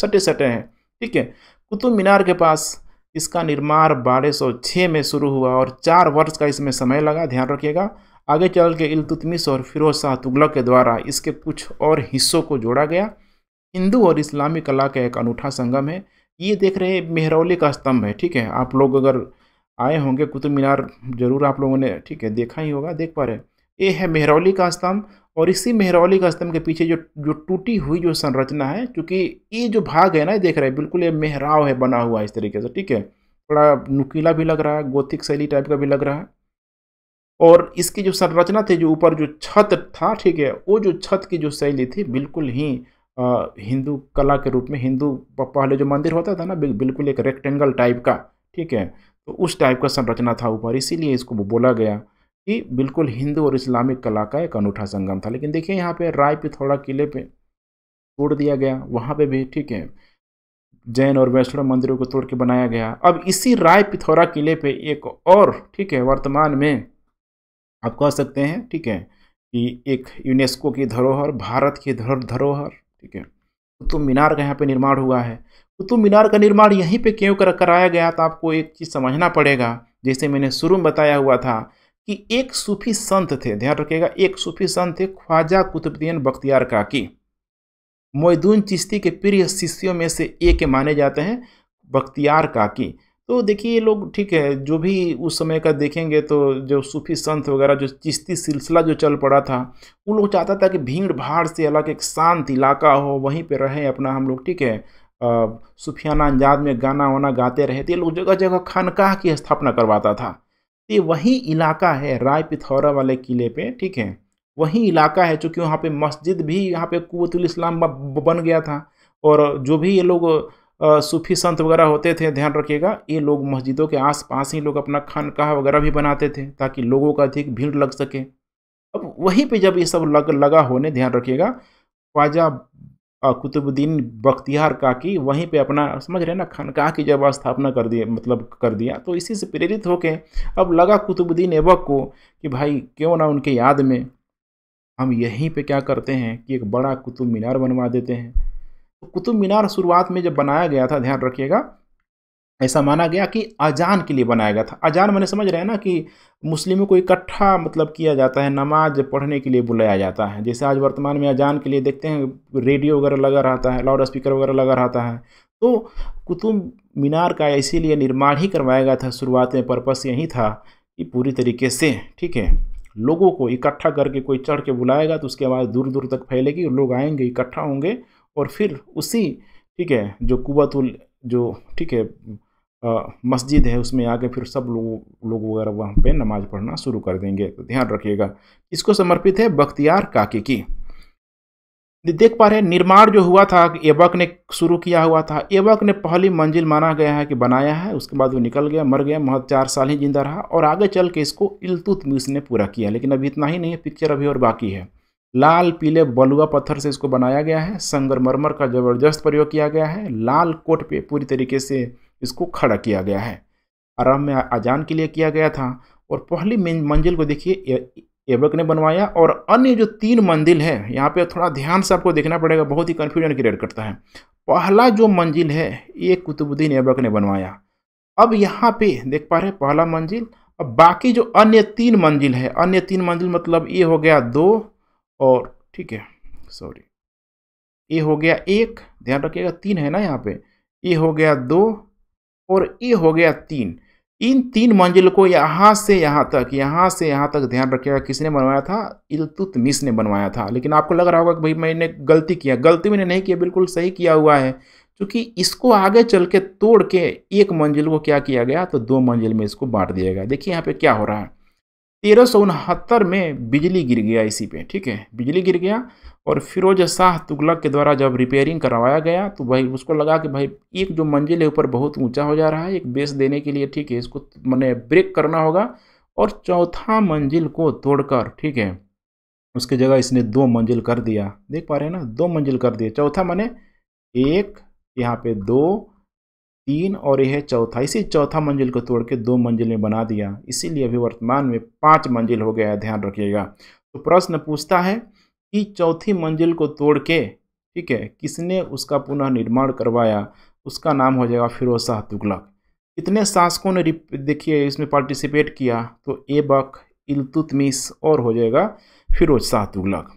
सटे सटे हैं ठीक है कुतुब मीनार के पास इसका निर्माण बारह में शुरू हुआ और चार वर्ष का इसमें समय लगा ध्यान रखिएगा आगे चल के इलतुतमिस और फिरोज शाह तुगलक के द्वारा इसके कुछ और हिस्सों को जोड़ा गया हिंदू और इस्लामी कला का एक अनूठा संगम है ये देख रहे हैं मेहरौली का स्तंभ है ठीक है आप लोग अगर आए होंगे कुतुब मीनार जरूर आप लोगों ने ठीक है देखा ही होगा देख पा रहे ये है मेहरौली का स्तंभ और इसी मेहरौली का स्तंभ के पीछे जो जो टूटी हुई जो संरचना है क्योंकि ये जो भाग है ना देख रहे हैं बिल्कुल ये मेहराव है बना हुआ इस तरीके से ठीक है थोड़ा नुकीला भी लग रहा है गोथिक शैली टाइप का भी लग रहा है और इसकी जो संरचना थी जो ऊपर जो छत था ठीक है वो जो छत की जो शैली थी बिल्कुल ही हिंदू कला के रूप में हिंदू पहले जो मंदिर होता था ना बिल्कुल एक रेक्टेंगल टाइप का ठीक है तो उस टाइप का संरचना था ऊपर इसीलिए इसको बोला गया कि बिल्कुल हिंदू और इस्लामिक कला का एक अनूठा संगम था लेकिन देखिए यहाँ पे राय पिथौड़ा किले पे तोड़ दिया गया वहाँ पे भी ठीक है जैन और वैष्णव मंदिरों को तोड़ के बनाया गया अब इसी राय पिथौरा किले पे एक और ठीक है वर्तमान में आप कह सकते हैं ठीक है कि एक यूनेस्को की धरोहर भारत की धरोहर ठीक है कुतुब मीनार का यहाँ पे निर्माण हुआ है कुतुब मीनार का निर्माण यहीं पे क्यों कर कराया गया तो आपको एक चीज़ समझना पड़ेगा जैसे मैंने शुरू में बताया हुआ था कि एक सूफी संत थे ध्यान रखिएगा एक सूफी संत थे ख्वाजा कुतुबद्दीन बख्तियार काकी मोयदून चिश्ती के प्रिय शिष्यों में से एक माने जाते हैं बख्तियार काकी तो देखिए ये लोग ठीक है जो भी उस समय का देखेंगे तो जो सूफी संत वगैरह जो चिश्ती सिलसिला जो चल पड़ा था उन लोग चाहता था कि भीड़ भाड़ से अलग एक शांत इलाका हो वहीं पे रहे अपना हम लोग ठीक है सूफियाना अंजाद में गाना वाना गाते रहे थे लोग जगह जगह खानकाह की स्थापना करवाता था ये वही इलाका है राय पिथौरा वाले किले पर ठीक है वही इलाका है चूँकि वहाँ पर मस्जिद भी यहाँ पर कुतुल इस्लाम बन गया था और जो भी ये लोग सूफी संत वगैरह होते थे ध्यान रखिएगा ये लोग मस्जिदों के आस पास ही लोग अपना खानकाह वगैरह भी बनाते थे ताकि लोगों का अधिक भीड़ लग सके अब वहीं पे जब ये सब लग लगा होने ध्यान रखिएगा ख्वाजा कुतुबुद्दीन बख्तियार काकी वहीं पे अपना समझ रहे ना खानकाह की जब स्थापना कर दिए मतलब कर दिया तो इसी से प्रेरित होके अब लगा कुतुबुद्दीन ऐबक को कि भाई क्यों ना उनके याद में हम यहीं पे क्या करते हैं कि एक बड़ा कुतुब मीनार बनवा देते हैं तो कुतुब मीनार शुरुआत में जब बनाया गया था ध्यान रखिएगा ऐसा माना गया कि अजान के लिए बनाया गया था अजान मैंने समझ रहे हैं ना कि मुस्लिमों को इकट्ठा मतलब किया जाता है नमाज पढ़ने के लिए बुलाया जाता है जैसे आज वर्तमान में अजान के लिए देखते हैं रेडियो वगैरह लगा रहता है लाउड स्पीकर वगैरह लगा रहता है तो कुतुब मीनार का इसीलिए निर्माण ही करवाया गया था शुरुआत में पर्पस यही था कि पूरी तरीके से ठीक है लोगों को इकट्ठा करके कोई चढ़ के बुलाएगा तो उसके आवाज़ दूर दूर तक फैलेगी और लोग आएंगे इकट्ठा होंगे और फिर उसी ठीक है जो कुतुल जो ठीक है मस्जिद है उसमें आके फिर सब लोग लोग वगैरह वहाँ पे नमाज पढ़ना शुरू कर देंगे तो ध्यान रखिएगा इसको समर्पित है बख्तियार काके की देख पा रहे हैं निर्माण जो हुआ था एबक ने शुरू किया हुआ था एवक ने पहली मंजिल माना गया है कि बनाया है उसके बाद वो निकल गया मर गया महज चार साल ही जिंदा रहा और आगे चल के इसको इलतुतमिस ने पूरा किया लेकिन अभी इतना ही नहीं है पिक्चर अभी और बाकी है लाल पीले बलुआ पत्थर से इसको बनाया गया है संगरमरमर का ज़बरदस्त प्रयोग किया गया है लाल कोट पे पूरी तरीके से इसको खड़ा किया गया है आराम में अजान के लिए किया गया था और पहली मंजिल को देखिए एबक ने बनवाया और अन्य जो तीन मंजिल है यहाँ पे थोड़ा ध्यान से आपको देखना पड़ेगा बहुत ही कन्फ्यूजन क्रिएट करता है पहला जो मंजिल है ये कुतुबुद्दीन एवक ने बनवाया अब यहाँ पे देख पा रहे पहला मंजिल अब बाकी जो अन्य तीन मंजिल है अन्य तीन मंजिल मतलब ये हो गया दो और ठीक है सॉरी ए हो गया एक ध्यान रखिएगा तीन है ना यहाँ पे ए हो गया दो और ए हो गया तीन इन तीन मंजिल को यहाँ से यहाँ तक यहाँ से यहाँ तक ध्यान रखिएगा किसने बनवाया था इलतुतमिस ने बनवाया था लेकिन आपको लग रहा होगा कि भाई मैंने गलती किया गलती मैंने नहीं किया बिल्कुल सही किया हुआ है क्योंकि इसको आगे चल के तोड़ के एक मंजिल को क्या किया गया तो दो मंजिल में इसको बांट दिया गया देखिए यहाँ पे क्या हो रहा है तेरह सौ उनहत्तर में बिजली गिर गया इसी पे ठीक है बिजली गिर गया और फिरोज शाह तुगलक के द्वारा जब रिपेयरिंग करवाया गया तो भाई उसको लगा कि भाई एक जो मंजिल है ऊपर बहुत ऊंचा हो जा रहा है एक बेस देने के लिए ठीक है इसको मैंने ब्रेक करना होगा और चौथा मंजिल को तोड़कर ठीक है उसके जगह इसने दो मंजिल कर दिया देख पा रहे हैं ना दो मंजिल कर दिया चौथा मैंने एक यहाँ पे दो तीन और यह चौथा इसी चौथा मंजिल को तोड़ के दो मंजिलें बना दिया इसीलिए अभी वर्तमान में पाँच मंजिल हो गया है ध्यान रखिएगा तो प्रश्न पूछता है कि चौथी मंजिल को तोड़ के ठीक है किसने उसका पुनः निर्माण करवाया उसका नाम हो जाएगा फिरोज शाह तुगलक कितने शासकों ने देखिए इसमें पार्टिसिपेट किया तो एबक इल्तुतमिस और हो जाएगा फिरोज शाह तुगलक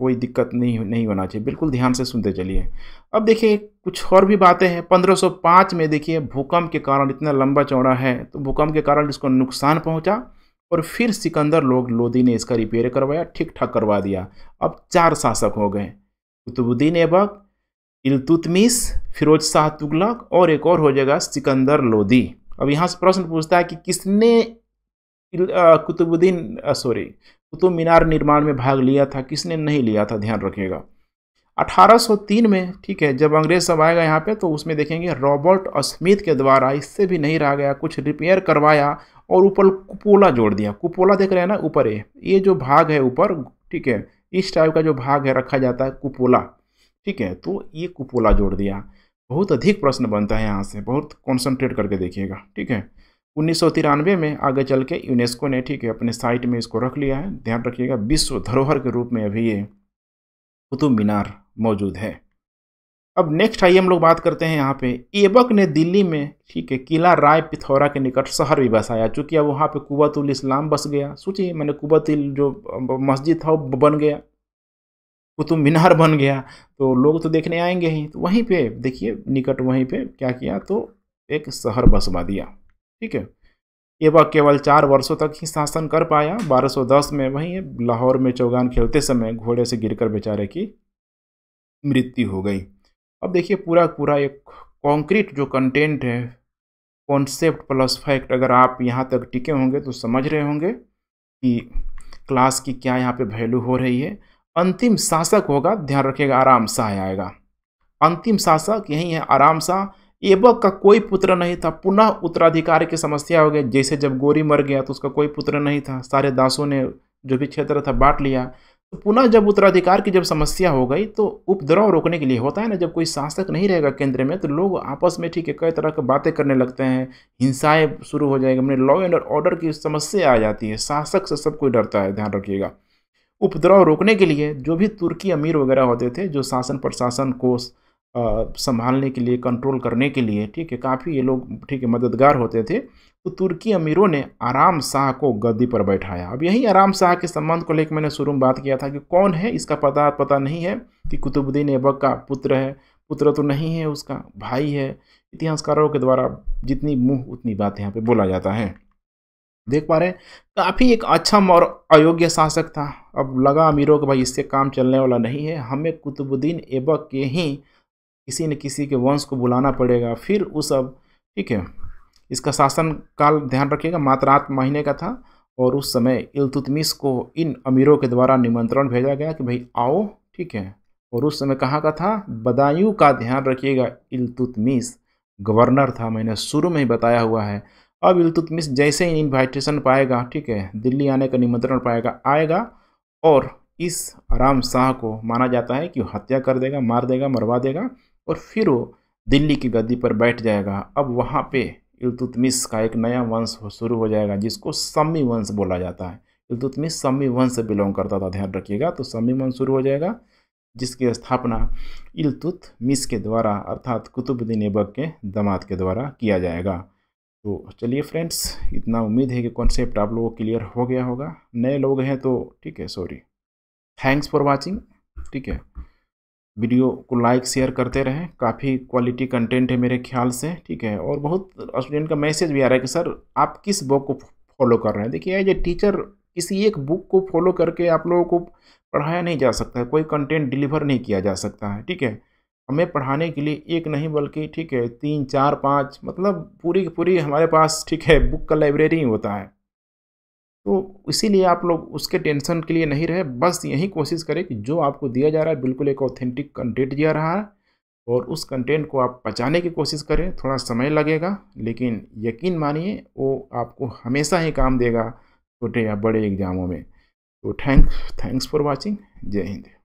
कोई दिक्कत नहीं नहीं होना चाहिए बिल्कुल ध्यान से सुनते चलिए अब देखिए कुछ और भी बातें हैं 1505 में देखिए भूकंप के कारण इतना लंबा चौड़ा है तो भूकंप के कारण इसको नुकसान पहुंचा और फिर सिकंदर लोग लोदी ने इसका रिपेयर करवाया ठीक ठाक करवा दिया अब चार शासक हो गए कुतुबुद्दीन ऐबक इलतुतमिस फिरोज शाह तुगलक और एक और हो जाएगा सिकंदर लोधी अब यहाँ से प्रश्न पूछता है कि किसने कुतुबुद्दीन सॉरी कुतुब तो मीनार निर्माण में भाग लिया था किसने नहीं लिया था ध्यान रखिएगा 1803 में ठीक है जब अंग्रेज सब आएगा यहाँ पे तो उसमें देखेंगे रॉबर्ट स्मिथ के द्वारा इससे भी नहीं रह गया कुछ रिपेयर करवाया और ऊपर कुपोला जोड़ दिया कुपोला देख रहे हैं ना ऊपर ये ये जो भाग है ऊपर ठीक है इस टाइप का जो भाग है रखा जाता है कुपोला ठीक है तो ये कुपोला जोड़ दिया बहुत अधिक प्रश्न बनता है यहाँ से बहुत कॉन्सेंट्रेट करके देखिएगा ठीक है उन्नीस में आगे चल के यूनेस्को ने ठीक है अपने साइट में इसको रख लिया है ध्यान रखिएगा विश्व धरोहर के रूप में अभी ये कुतुब मीनार मौजूद है अब नेक्स्ट आइए हम लोग बात करते हैं यहाँ पे एबक ने दिल्ली में ठीक है किला राय पिथौरा के निकट शहर भी बसाया चूँकि अब वहाँ पे कुवतुल इस्लाम बस गया सोचिए मैंने कुवतुल जो मस्जिद था वो बन गया कुतुब मीनार बन गया तो लोग तो देखने आएंगे ही तो वहीं पे देखिए निकट वहीं पे क्या किया तो एक शहर बसवा दिया ठीक है ये वह केवल चार वर्षों तक ही शासन कर पाया 1210 में वहीं लाहौर में चौगान खेलते समय घोड़े से गिरकर बेचारे की मृत्यु हो गई अब देखिए पूरा पूरा एक कॉन्क्रीट जो कंटेंट है कॉन्सेप्ट प्लस फैक्ट अगर आप यहाँ तक टिके होंगे तो समझ रहे होंगे कि क्लास की क्या यहाँ पे वैल्यू हो रही है अंतिम शासक होगा ध्यान रखिएगा आराम शाह आएगा अंतिम शासक यही है आराम शाह एबक का कोई पुत्र नहीं था पुनः उत्तराधिकार की समस्या हो गई जैसे जब गोरी मर गया तो उसका कोई पुत्र नहीं था सारे दासों ने जो भी क्षेत्र था बांट लिया तो पुनः जब उत्तराधिकार की जब समस्या हो गई तो उपद्रव रोकने के लिए होता है ना जब कोई शासक नहीं रहेगा केंद्र में तो लोग आपस में ठीक है कई तरह की बातें करने लगते हैं हिंसाएं शुरू हो जाएगी मैंने लॉ एंड ऑर्डर की समस्या आ जाती है शासक से सब कोई डरता है ध्यान रखिएगा उपद्रव रोकने के लिए जो भी तुर्की अमीर वगैरह होते थे जो शासन प्रशासन कोष संभालने के लिए कंट्रोल करने के लिए ठीक है काफ़ी ये लोग ठीक है मददगार होते थे तो तुर्की अमीरों ने आराम शाह को गद्दी पर बैठाया अब यही आराम शाह के संबंध को लेकर मैंने शुरू में बात किया था कि कौन है इसका पता पता नहीं है कि कुतुबुद्दीन ऐबक का पुत्र है पुत्र तो नहीं है उसका भाई है इतिहासकारों के द्वारा जितनी मुँह उतनी बात यहाँ पर बोला जाता है देख पा रहे हैं काफ़ी एक अच्छा और अयोग्य शासक था अब लगा अमीरों के भाई इससे काम चलने वाला नहीं है हमें कुतुबुद्दीन ऐबक के ही किसी न किसी के वंश को बुलाना पड़ेगा फिर उस अब ठीक है इसका शासन काल ध्यान रखिएगा मात्र आठ महीने का था और उस समय इलतुतमिस को इन अमीरों के द्वारा निमंत्रण भेजा गया कि भाई आओ ठीक है और उस समय कहाँ का था बदायूं का ध्यान रखिएगा इलतुतमिस गवर्नर था मैंने शुरू में ही बताया हुआ है अब इलतुतमिस जैसे ही इन्वाइटेशन पाएगा ठीक है दिल्ली आने का निमंत्रण पाएगा आएगा और इस आराम शाह को माना जाता है कि हत्या कर देगा मार देगा मरवा देगा और फिर वो दिल्ली की गद्दी पर बैठ जाएगा अब वहाँ पे इल्तुतमिस का एक नया वंश शुरू हो जाएगा जिसको सम्मी वंश बोला जाता है इल्तुतमिस सम्मी वंश से बिलोंग करता था ध्यान रखिएगा तो सम्मी वंश शुरू हो जाएगा जिसकी स्थापना इलतुत मिस के द्वारा अर्थात कुतुबुद्दीन ऐबक के दमाद के द्वारा किया जाएगा तो चलिए फ्रेंड्स इतना उम्मीद है कि कॉन्सेप्ट आप लोगों को क्लियर हो गया होगा नए लोग हैं तो ठीक है सॉरी थैंक्स फॉर वॉचिंग ठीक है वीडियो को लाइक शेयर करते रहें काफ़ी क्वालिटी कंटेंट है मेरे ख्याल से ठीक है और बहुत स्टूडेंट का मैसेज भी आ रहा है कि सर आप किस बुक को फॉलो कर रहे हैं देखिए एज ए टीचर किसी एक बुक को फॉलो करके आप लोगों को पढ़ाया नहीं जा सकता है कोई कंटेंट डिलीवर नहीं किया जा सकता है ठीक है हमें पढ़ाने के लिए एक नहीं बल्कि ठीक है तीन चार पाँच मतलब पूरी की पूरी हमारे पास ठीक है बुक का लाइब्रेरी ही होता है तो इसीलिए आप लोग उसके टेंशन के लिए नहीं रहे बस यही कोशिश करें कि जो आपको दिया जा रहा है बिल्कुल एक ऑथेंटिक कंटेंट दिया रहा है और उस कंटेंट को आप बचाने की कोशिश करें थोड़ा समय लगेगा लेकिन यकीन मानिए वो आपको हमेशा ही काम देगा छोटे या बड़े एग्ज़ामों में तो थैंक थैंक्स फॉर वॉचिंग जय हिंद